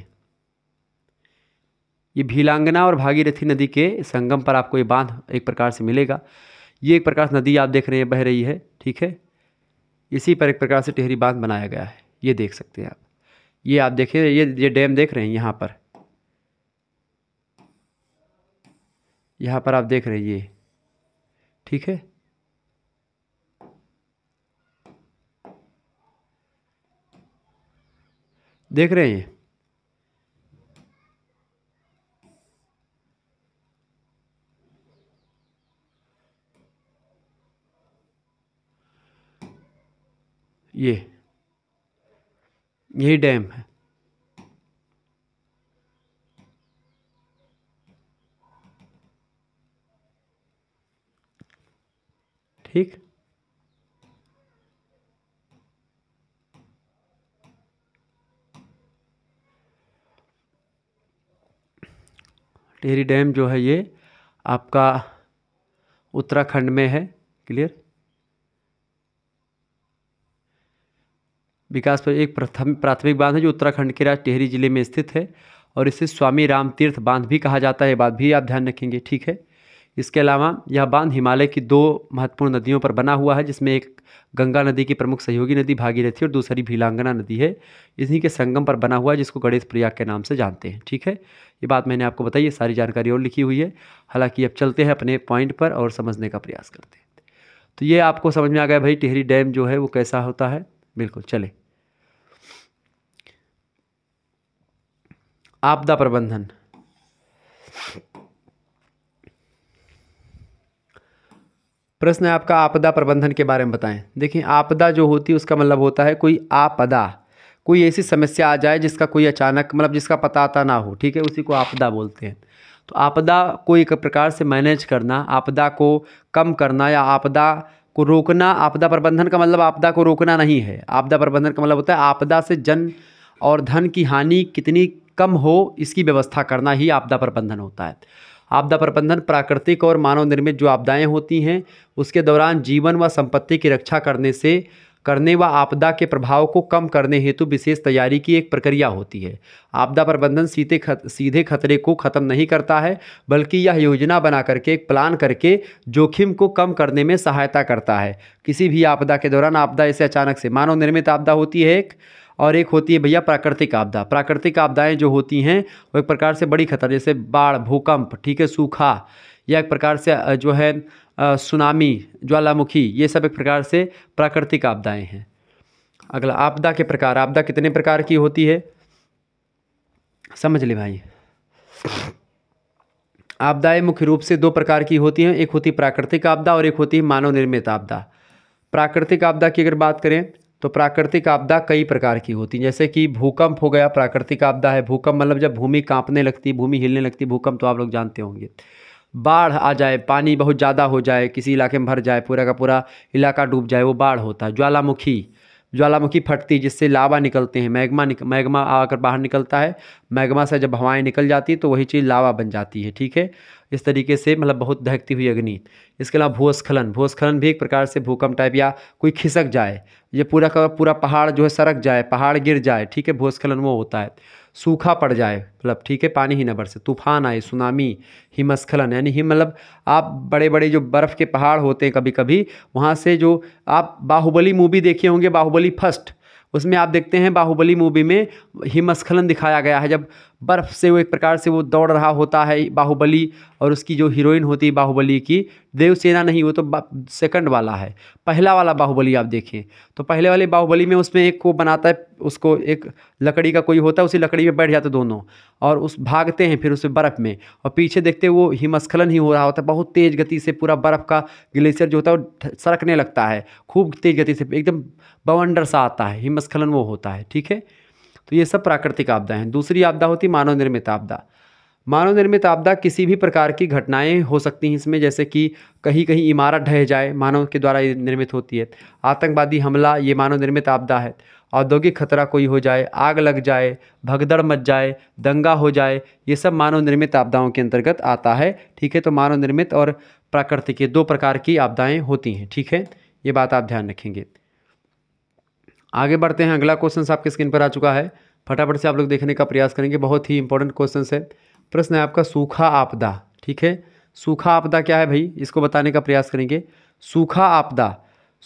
ये भीलांगना और भागीरथी नदी के संगम पर आपको ये बांध एक प्रकार से मिलेगा ये एक प्रकार से नदी आप देख रहे हैं बह रही है ठीक है इसी पर एक प्रकार से टेहरी बांध बनाया गया है ये देख सकते हैं आप ये आप देखें ये ये डैम देख रहे हैं यहाँ पर यहाँ पर आप देख रहे हैं ये ठीक है देख रहे हैं ये यही डैम है ठीक टेहरी डैम जो है ये आपका उत्तराखंड में है क्लियर विकास पर एक प्रथम प्राथमिक बांध है जो उत्तराखंड के राज्य टिहरी जिले में स्थित है और इसे स्वामी राम तीर्थ बांध भी कहा जाता है बात भी आप ध्यान रखेंगे ठीक है इसके अलावा यह बांध हिमालय की दो महत्वपूर्ण नदियों पर बना हुआ है जिसमें एक गंगा नदी की प्रमुख सहयोगी नदी भागीरथी और दूसरी भीलांगना नदी है इसी के संगम पर बना हुआ है जिसको गणेश प्रयाग के नाम से जानते हैं ठीक है ये बात मैंने आपको बताई ये सारी जानकारी और लिखी हुई है हालांकि अब चलते हैं अपने पॉइंट पर और समझने का प्रयास करते हैं तो ये आपको समझ में आ गया भाई टिहरी डैम जो है वो कैसा होता है बिल्कुल चले आपदा प्रबंधन प्रश्न है आपका आपदा प्रबंधन के बारे में बताएं देखिए आपदा जो होती है उसका मतलब होता है कोई आपदा कोई ऐसी समस्या आ जाए जिसका कोई अचानक मतलब जिसका पता आता ना हो ठीक है उसी को आपदा बोलते हैं तो आपदा को एक प्रकार से मैनेज करना आपदा को कम करना या आपदा को रोकना आपदा प्रबंधन का मतलब आपदा को रोकना नहीं है आपदा प्रबंधन का मतलब होता है आपदा से जन और धन की हानि कितनी कम हो इसकी व्यवस्था करना ही आपदा प्रबंधन होता है आपदा प्रबंधन प्राकृतिक और मानव निर्मित जो आपदाएं होती हैं उसके दौरान जीवन व संपत्ति की रक्षा करने से करने व आपदा के प्रभाव को कम करने हेतु विशेष तैयारी की एक प्रक्रिया होती है आपदा प्रबंधन सीधे खत, सीधे खतरे को ख़त्म नहीं करता है बल्कि यह योजना बना करके एक प्लान करके जोखिम को कम करने में सहायता करता है किसी भी आपदा के दौरान आपदा ऐसे अचानक से मानव निर्मित आपदा होती है एक और एक होती है भैया प्राकृतिक आपदा प्राकृतिक आपदाएँ जो होती हैं वो एक प्रकार से बड़ी खतर जैसे बाढ़ भूकंप ठीक है सूखा या एक प्रकार से जो है सुनामी ज्वालामुखी ये सब एक प्रकार से प्राकृतिक आपदाएँ हैं अगला आपदा के प्रकार आपदा कितने प्रकार की होती है समझ ले भाई आपदाएं मुख्य रूप से दो प्रकार की होती हैं एक होती प्राकृतिक आपदा और एक होती है मानव निर्मित आपदा प्राकृतिक आपदा की अगर बात करें तो प्राकृतिक आपदा कई प्रकार की होती जैसे कि भूकंप हो गया प्राकृतिक आपदा है भूकंप मतलब जब भूमि कांपने लगती भूमि हिलने लगती भूकंप तो आप लोग जानते होंगे बाढ़ आ जाए पानी बहुत ज़्यादा हो जाए किसी इलाके में भर जाए पूरा का पूरा इलाका डूब जाए वो बाढ़ होता है ज्वालामुखी ज्वालामुखी फटती जिससे लावा निकलते हैं मैग्मा निक मैग्मा आकर बाहर निकलता है मैग्मा से जब हवाएं निकल जाती तो वही चीज़ लावा बन जाती है ठीक है इस तरीके से मतलब बहुत दहकती हुई अग्नि इसके अलावा भूस्खलन भूस्खलन भी एक प्रकार से भूकंप टाइप या कोई खिसक जाए ये पूरा का पूरा पहाड़ जो है सरक जाए पहाड़ गिर जाए ठीक है भूस्खलन वो होता है सूखा पड़ जाए मतलब ठीक है पानी ही न बरसे तूफान आए सुनामी हिमस्खलन यानी हिम मतलब आप बड़े बड़े जो बर्फ़ के पहाड़ होते हैं कभी कभी वहाँ से जो आप बाहुबली मूवी देखे होंगे बाहुबली फर्स्ट उसमें आप देखते हैं बाहुबली मूवी में हिमस्खलन दिखाया गया है जब बर्फ़ से वो एक प्रकार से वो दौड़ रहा होता है बाहुबली और उसकी जो हीरोइन होती है बाहुबली की देवसेना नहीं वो तो सेकंड वाला है पहला वाला बाहुबली आप देखें तो पहले वाले बाहुबली में उसमें एक को बनाता है उसको एक लकड़ी का कोई होता है उसी लकड़ी में बैठ जाते दोनों और उस भागते हैं फिर उसे बर्फ़ में और पीछे देखते वो हिमस्खलन ही हो रहा होता है बहुत तेज़ गति से पूरा बर्फ़ का ग्लेशियर जो होता है वो सरकने लगता है खूब तेज़ गति से एकदम बवंडर सा आता है हिमस्खलन वो होता है ठीक है तो ये सब प्राकृतिक आपदा हैं दूसरी आपदा होती मानव निर्मित आपदा मानव निर्मित आपदा किसी भी प्रकार की घटनाएं हो सकती हैं इसमें जैसे कि कहीं कहीं इमारत ढह जाए मानव के द्वारा निर्मित होती है आतंकवादी हमला ये मानव निर्मित आपदा है औद्योगिक खतरा कोई हो जाए आग लग जाए भगदड़ मच जाए दंगा हो जाए ये सब मानव निर्मित आपदाओं के अंतर्गत आता है ठीक है तो मानव निर्मित और प्राकृतिक ये दो प्रकार की आपदाएँ होती हैं ठीक है ये बात आप ध्यान रखेंगे आगे बढ़ते हैं अगला क्वेश्चन आपके स्क्रीन पर आ चुका है फटाफट से आप लोग देखने का प्रयास करेंगे बहुत ही इंपॉर्टेंट क्वेश्चन है प्रश्न है आपका सूखा आपदा ठीक है सूखा आपदा क्या है भाई इसको बताने का प्रयास करेंगे सूखा आपदा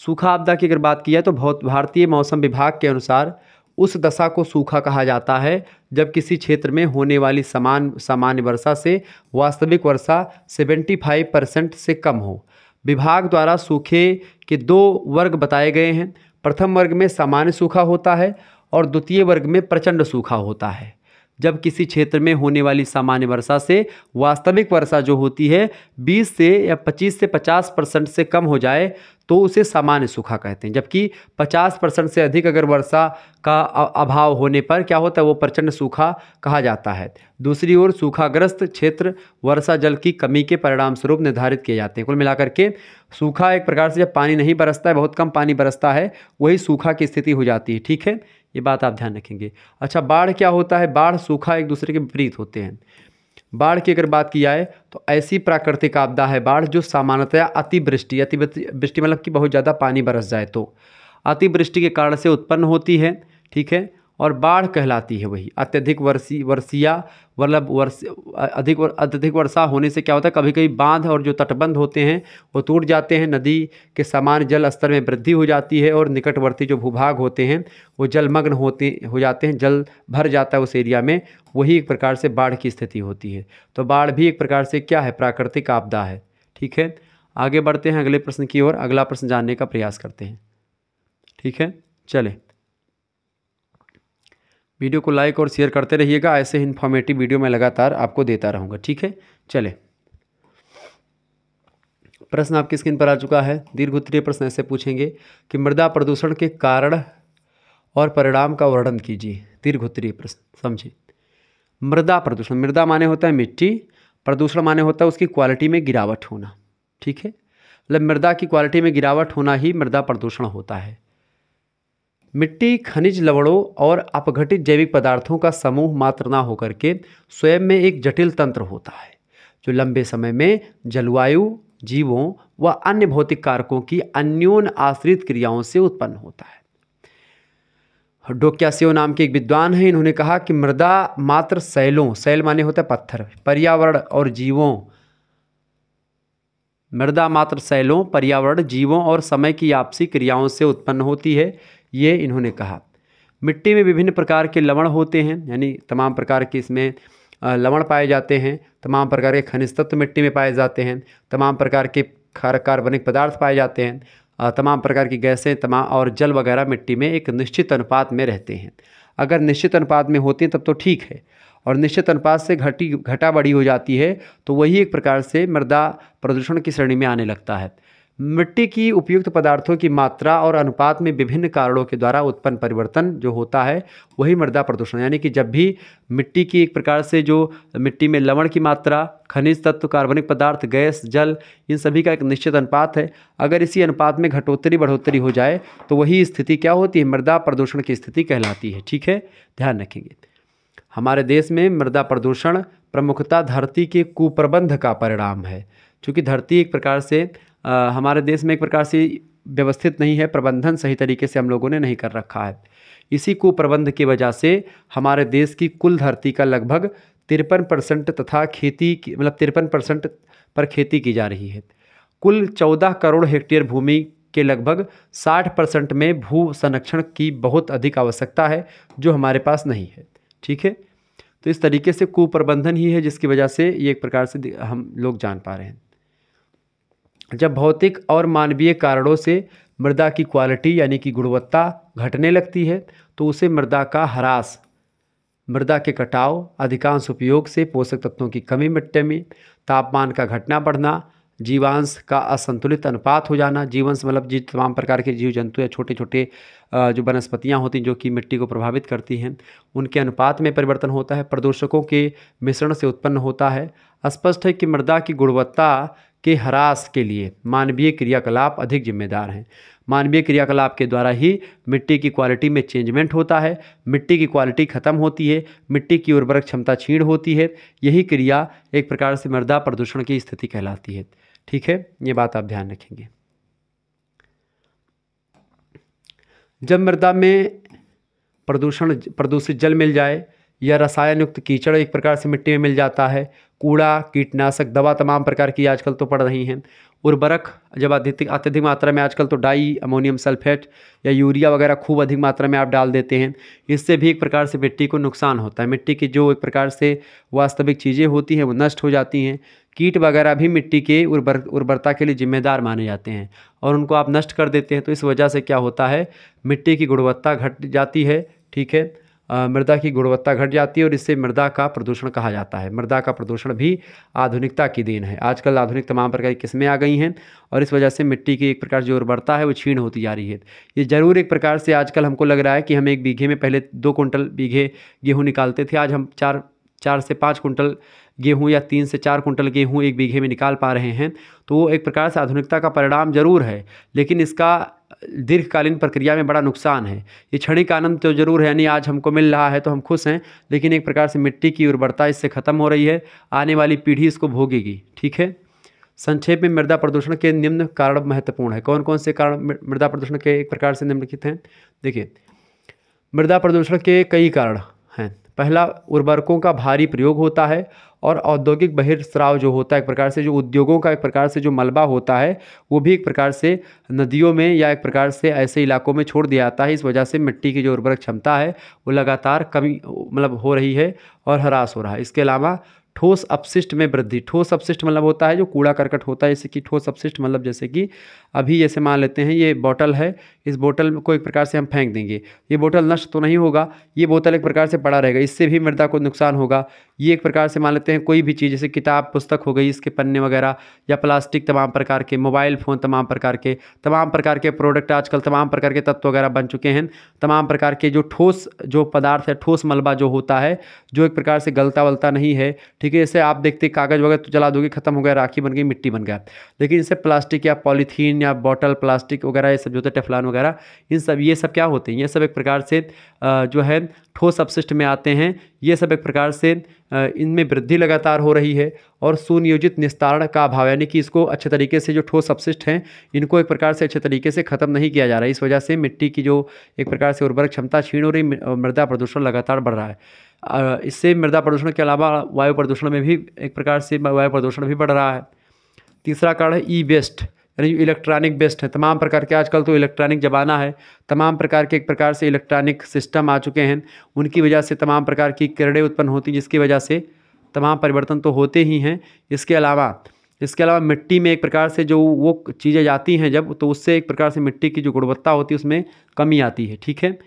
सूखा आपदा की अगर बात की जाए तो बहुत भारतीय मौसम विभाग के अनुसार उस दशा को सूखा कहा जाता है जब किसी क्षेत्र में होने वाली समान सामान्य वर्षा से वास्तविक वर्षा 75 परसेंट से कम हो विभाग द्वारा सूखे के दो वर्ग बताए गए हैं प्रथम वर्ग में सामान्य सूखा होता है और द्वितीय वर्ग में प्रचंड सूखा होता है जब किसी क्षेत्र में होने वाली सामान्य वर्षा से वास्तविक वर्षा जो होती है 20 से या 25 से 50 परसेंट से कम हो जाए तो उसे सामान्य सूखा कहते हैं जबकि 50 परसेंट से अधिक अगर वर्षा का अभाव होने पर क्या होता है वो प्रचंड सूखा कहा जाता है दूसरी ओर सूखाग्रस्त क्षेत्र वर्षा जल की कमी के परिणाम स्वरूप निर्धारित किए जाते हैं कुल मिलाकर के सूखा एक प्रकार से जब पानी नहीं बरसता है बहुत कम पानी बरसता है वही सूखा की स्थिति हो जाती है ठीक है ये बात आप ध्यान रखेंगे अच्छा बाढ़ क्या होता है बाढ़ सूखा एक दूसरे के विपरीत होते हैं बाढ़ की अगर बात की जाए तो ऐसी प्राकृतिक आपदा है बाढ़ जो सामान्यतया अतिवृष्टि अतिवृष्टि मतलब कि बहुत ज़्यादा पानी बरस जाए तो अतिवृष्टि के कारण से उत्पन्न होती है ठीक है और बाढ़ कहलाती है वही अत्यधिक वर्षी वर्षिया मतलब वर्ष अधिक वर, अत्यधिक वर्षा होने से क्या होता है कभी कभी बांध और जो तटबंध होते हैं वो टूट जाते हैं नदी के समान जल स्तर में वृद्धि हो जाती है और निकटवर्ती जो भूभाग होते हैं वो जलमग्न होते हो जाते हैं जल भर जाता है उस एरिया में वही एक प्रकार से बाढ़ की स्थिति होती है तो बाढ़ भी एक प्रकार से क्या है प्राकृतिक आपदा है ठीक है आगे बढ़ते हैं अगले प्रश्न की ओर अगला प्रश्न जानने का प्रयास करते हैं ठीक है चले वीडियो को लाइक और शेयर करते रहिएगा ऐसे इन्फॉर्मेटिव वीडियो मैं लगातार आपको देता रहूँगा ठीक है चले प्रश्न आपकी स्क्रीन पर आ चुका है दीर्घ उत्तरीय प्रश्न ऐसे पूछेंगे कि मृदा प्रदूषण के कारण और परिणाम का वर्णन कीजिए दीर्घ उत्तरीय प्रश्न समझिए मृदा प्रदूषण मृदा माने होता है मिट्टी प्रदूषण माने होता है उसकी क्वालिटी में गिरावट होना ठीक है मतलब मृदा की क्वालिटी में गिरावट होना ही मृदा प्रदूषण होता है मिट्टी खनिज लवणों और अपघटित जैविक पदार्थों का समूह मात्र ना होकर के स्वयं में एक जटिल तंत्र होता है जो लंबे समय में जलवायु जीवों व अन्य भौतिक कारकों की अन्योन आश्रित क्रियाओं से उत्पन्न होता है डोक्यासियो नाम के एक विद्वान हैं इन्होंने कहा कि मृदा मात्र सैलों सैल माने होता है पत्थर पर्यावरण और जीवों मृदा मात्र सैलों पर्यावरण जीवों और समय की आपसी क्रियाओं से उत्पन्न होती है ये इन्होंने कहा मिट्टी में विभिन्न प्रकार के लवण होते हैं यानी तमाम प्रकार के इसमें लवण पाए जाते हैं तमाम प्रकार के खनिज तत्व मिट्टी में पाए जाते हैं तमाम प्रकार के खार कार्बनिक पदार्थ पाए जाते हैं तमाम प्रकार की गैसें तमाम और जल वगैरह मिट्टी में एक निश्चित अनुपात में रहते हैं अगर निश्चित अनुपात में होती हैं तब तो ठीक है और निश्चित अनुपात से घटी घटा बड़ी हो जाती है तो वही एक प्रकार से मृदा प्रदूषण की श्रेणी में आने लगता है मिट्टी की उपयुक्त पदार्थों की मात्रा और अनुपात में विभिन्न कारणों के द्वारा उत्पन्न परिवर्तन जो होता है वही मृदा प्रदूषण यानी कि जब भी मिट्टी की एक प्रकार से जो मिट्टी में लवण की मात्रा खनिज तत्व कार्बनिक पदार्थ गैस जल इन सभी का एक निश्चित अनुपात है अगर इसी अनुपात में घटोत्तरी बढ़ोत्तरी हो जाए तो वही स्थिति क्या होती है मृदा प्रदूषण की स्थिति कहलाती है ठीक है ध्यान रखेंगे हमारे देश में मृदा प्रदूषण प्रमुखता धरती के कुप्रबंध का परिणाम है चूँकि धरती एक प्रकार से हमारे देश में एक प्रकार से व्यवस्थित नहीं है प्रबंधन सही तरीके से हम लोगों ने नहीं कर रखा है इसी कुप्रबंध की वजह से हमारे देश की कुल धरती का लगभग तिरपन परसेंट तथा खेती मतलब तिरपन परसेंट पर खेती की जा रही है कुल चौदह करोड़ हेक्टेयर भूमि के लगभग साठ परसेंट में भू संरक्षण की बहुत अधिक आवश्यकता है जो हमारे पास नहीं है ठीक है तो इस तरीके से कुप्रबंधन ही है जिसकी वजह से ये एक प्रकार से हम लोग जान पा रहे हैं जब भौतिक और मानवीय कारणों से मृदा की क्वालिटी यानी कि गुणवत्ता घटने लगती है तो उसे मृदा का ह्रास मृदा के कटाव अधिकांश उपयोग से पोषक तत्वों की कमी मिट्टी में तापमान का घटना बढ़ना जीवांश का असंतुलित अनुपात हो जाना जीवांश मतलब जी तमाम प्रकार के जीव जंतु या छोटे छोटे जो वनस्पतियाँ होती हैं जो कि मिट्टी को प्रभावित करती हैं उनके अनुपात में परिवर्तन होता है प्रदूषकों के मिश्रण से उत्पन्न होता है स्पष्ट है कि मृदा की गुणवत्ता के ह्रास के लिए मानवीय क्रियाकलाप अधिक जिम्मेदार हैं मानवीय क्रियाकलाप के द्वारा ही मिट्टी की क्वालिटी में चेंजमेंट होता है मिट्टी की क्वालिटी खत्म होती है मिट्टी की उर्वरक क्षमता छीण होती है यही क्रिया एक प्रकार से मृदा प्रदूषण की स्थिति कहलाती है ठीक है ये बात आप ध्यान रखेंगे जब मृदा में प्रदूषण प्रदूषित जल मिल जाए या रसायन युक्त कीचड़ एक प्रकार से मिट्टी में मिल जाता है कूड़ा कीटनाशक दवा तमाम प्रकार की आजकल तो पड़ रही हैं उर्वरक जब अत्यधिक अत्यधिक मात्रा में आजकल तो डाई अमोनियम सल्फेट या यूरिया वगैरह खूब अधिक मात्रा में आप डाल देते हैं इससे भी एक प्रकार से मिट्टी को नुकसान होता है मिट्टी की जो एक प्रकार से वास्तविक चीज़ें होती हैं वो नष्ट हो जाती हैं कीट वगैरह भी मिट्टी के उर्वर उर्वरता के लिए जिम्मेदार माने जाते हैं और उनको आप नष्ट कर देते हैं तो इस वजह से क्या होता है मिट्टी की गुणवत्ता घट जाती है ठीक है मृदा की गुणवत्ता घट जाती है और इससे मृदा का प्रदूषण कहा जाता है मृदा का प्रदूषण भी आधुनिकता की देन है आजकल आधुनिक तमाम प्रकार की किस्में आ गई हैं और इस वजह से मिट्टी की एक प्रकार जो उर्वरता है वो छीण होती जा रही है ये ज़रूर एक प्रकार से आजकल हमको लग रहा है कि हम एक बीघे में पहले दो कुंटल बीघे गेहूँ निकालते थे आज हम चार चार से पाँच कुंटल गेहूँ या तीन से चार कुंटल गेहूँ एक बीघे में निकाल पा रहे हैं तो वो एक प्रकार से आधुनिकता का परिणाम जरूर है लेकिन इसका दीर्घकालीन प्रक्रिया में बड़ा नुकसान है ये क्षणिक आनंद तो जरूर है यानी आज हमको मिल रहा है तो हम खुश हैं लेकिन एक प्रकार से मिट्टी की उर्वरता इससे ख़त्म हो रही है आने वाली पीढ़ी इसको भोगेगी ठीक है संक्षेप में मृदा प्रदूषण के निम्न कारण महत्वपूर्ण है कौन कौन से कारण मृदा प्रदूषण के एक प्रकार से निम्नलिखित हैं देखिए मृदा प्रदूषण के कई कारण हैं पहला उर्वरकों का भारी प्रयोग होता है और औद्योगिक बहिर्स्राव जो होता है एक प्रकार से जो उद्योगों का एक प्रकार से जो मलबा होता है वो भी एक प्रकार से नदियों में या एक प्रकार से ऐसे इलाकों में छोड़ दिया जाता है इस वजह से मिट्टी की जो उर्वरक क्षमता है वो लगातार कमी मतलब हो रही है और ह्रास हो रहा है इसके अलावा ठोस अपशिष्ट में वृद्धि ठोस अपशिष्ट मतलब होता है जो कूड़ा करकट होता है जैसे कि ठोस अपशिष्ट मतलब जैसे कि अभी जैसे मान लेते हैं ये बोतल है इस बोतल को एक प्रकार से हम फेंक देंगे ये बोतल नष्ट तो नहीं होगा ये बोतल एक प्रकार से पड़ा रहेगा इससे भी मृदा को नुकसान होगा ये एक प्रकार से मान लेते हैं कोई भी चीज़ जैसे किताब पुस्तक हो गई इसके पन्ने वगैरह या प्लास्टिक तमाम प्रकार के मोबाइल फ़ोन तमाम प्रकार के तमाम प्रकार के प्रोडक्ट आजकल तमाम प्रकार के तत्व वगैरह बन चुके हैं तमाम प्रकार के जो ठोस जो पदार्थ है ठोस मलबा जो होता है जो एक प्रकार से गलता वलता नहीं है ठीक है जैसे आप देखते कागज़ वगैरह तो जला दोगे ख़त्म हो गया राखी बन गई मिट्टी बन गया लेकिन इसे प्लास्टिक या पॉलीथीन या बॉटल प्लास्टिक वगैरह ये सब जो होते टेफलान वगैरह इन सब ये सब क्या होते हैं ये सब एक प्रकार से जो है ठोस अपशिष्ट में आते हैं ये सब एक प्रकार से इनमें वृद्धि लगातार हो रही है और सुनियोजित निस्तारण का अभाव यानी कि इसको अच्छे तरीके से जो ठोस अपशिष्ट हैं इनको एक प्रकार से अच्छे तरीके से खत्म नहीं किया जा रहा है इस वजह से मिट्टी की जो एक प्रकार से उर्वरक क्षमता क्षीण हो रही मृदा प्रदूषण लगातार बढ़ रहा है इससे मृदा प्रदूषण के अलावा वायु प्रदूषण में भी एक प्रकार से वायु प्रदूषण भी बढ़ रहा है तीसरा कारण है ई वेस्ट यानी इलेक्ट्रॉनिक बेस्ड है तमाम प्रकार के आजकल तो इलेक्ट्रॉनिक ज़माना है तमाम प्रकार के एक प्रकार से इलेक्ट्रॉनिक सिस्टम आ चुके हैं उनकी वजह से तमाम प्रकार की किरणें उत्पन्न होती जिसकी वजह से तमाम परिवर्तन तो होते ही हैं इसके अलावा इसके अलावा मिट्टी में एक प्रकार से जो वो चीज़ें जाती हैं जब तो उससे एक प्रकार से मिट्टी की जो गुणवत्ता होती है उसमें कमी आती है ठीक है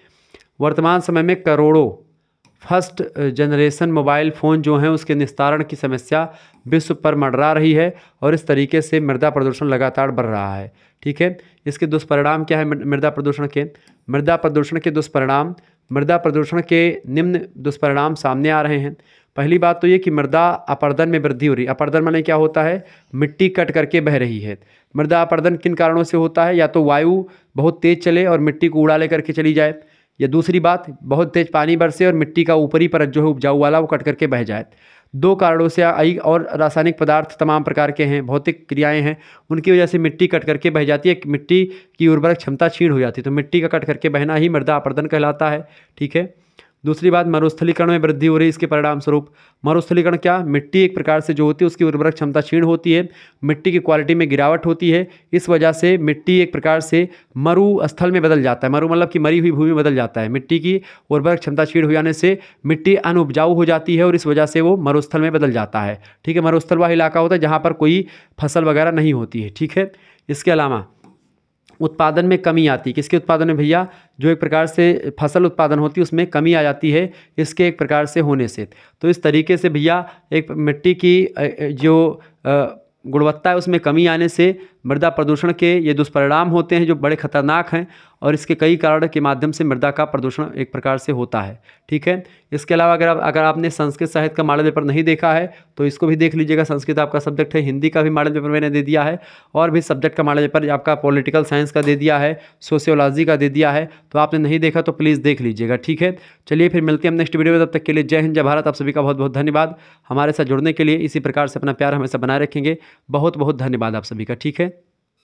वर्तमान समय में करोड़ों फर्स्ट जनरेशन मोबाइल फ़ोन जो हैं उसके निस्तारण की समस्या विश्व पर मंडरा रही है और इस तरीके से मृदा प्रदूषण लगातार बढ़ रहा है ठीक है इसके दुष्परिणाम क्या है मृदा प्रदूषण के मृदा प्रदूषण के दुष्परिणाम मृदा प्रदूषण के निम्न दुष्परिणाम सामने आ रहे हैं पहली बात तो ये कि मृदा अपर्दन में वृद्धि हो रही है अपर्दन माने क्या होता है मिट्टी कट करके बह रही है मृदा अपर्दन किन कारणों से होता है या तो वायु बहुत तेज़ चले और मिट्टी को उड़ा ले करके चली जाए या दूसरी बात बहुत तेज़ पानी बरसे और मिट्टी का ऊपरी परत जो है उपजाऊ वाला वो कट करके बह जाए दो कारणों से आई और रासायनिक पदार्थ तमाम प्रकार के हैं भौतिक क्रियाएं हैं उनकी वजह से मिट्टी कट करके बह जाती है मिट्टी की उर्वरक क्षमता छीण हो जाती है तो मिट्टी का कट करके बहना ही मृदा अपर्दन कहलाता है ठीक है दूसरी बात मरुस्थलीकरण में वृद्धि हो रही है इसके परिणाम स्वरूप मरुस्थलीकरण क्या मिट्टी एक प्रकार से जो होती है उसकी उर्वरक क्षमता क्षीण होती है मिट्टी की क्वालिटी में गिरावट होती है इस वजह से मिट्टी एक प्रकार से मरु स्थल में बदल जाता है मरु मतलब कि मरी हुई भूमि में बदल जाता है मिट्टी की उर्वरक क्षमता क्षीण हो जाने से मिट्टी अनुपजाऊ हो जाती है और इस वजह से वो मरुस्थल में बदल जाता है ठीक है मरुस्थल वह इलाका होता है जहाँ पर कोई फसल वगैरह नहीं होती है ठीक है इसके अलावा उत्पादन में कमी आती है किसके उत्पादन में भैया जो एक प्रकार से फसल उत्पादन होती है उसमें कमी आ जाती है इसके एक प्रकार से होने से तो इस तरीके से भैया एक मिट्टी की जो गुणवत्ता है उसमें कमी आने से मृदा प्रदूषण के ये दुष्परिणाम होते हैं जो बड़े खतरनाक हैं और इसके कई कारण के माध्यम से मृदा का प्रदूषण एक प्रकार से होता है ठीक है इसके अलावा अगर आप अगर आपने संस्कृत साहित्य का मॉडल पेपर नहीं देखा है तो इसको भी देख लीजिएगा संस्कृत आपका सब्जेक्ट है हिंदी का भी मॉडल पेपर मैंने दे दिया है और भी सब्जेक्ट का मॉडल पेपर आपका पॉलिटिकल साइंस का दे दिया है सोशियोलॉजी का दे दिया है तो आपने नहीं देखा तो प्लीज़ देख लीजिएगा ठीक है चलिए फिर मिलते हैं नेक्स्ट वीडियो में तब तक के लिए जय हिंद जय भारत आप सभी का बहुत बहुत धन्यवाद हमारे साथ जुड़ने के लिए इसी प्रकार से अपना प्यार हमेशा बनाए रखेंगे बहुत बहुत धन्यवाद आप सभी का ठीक है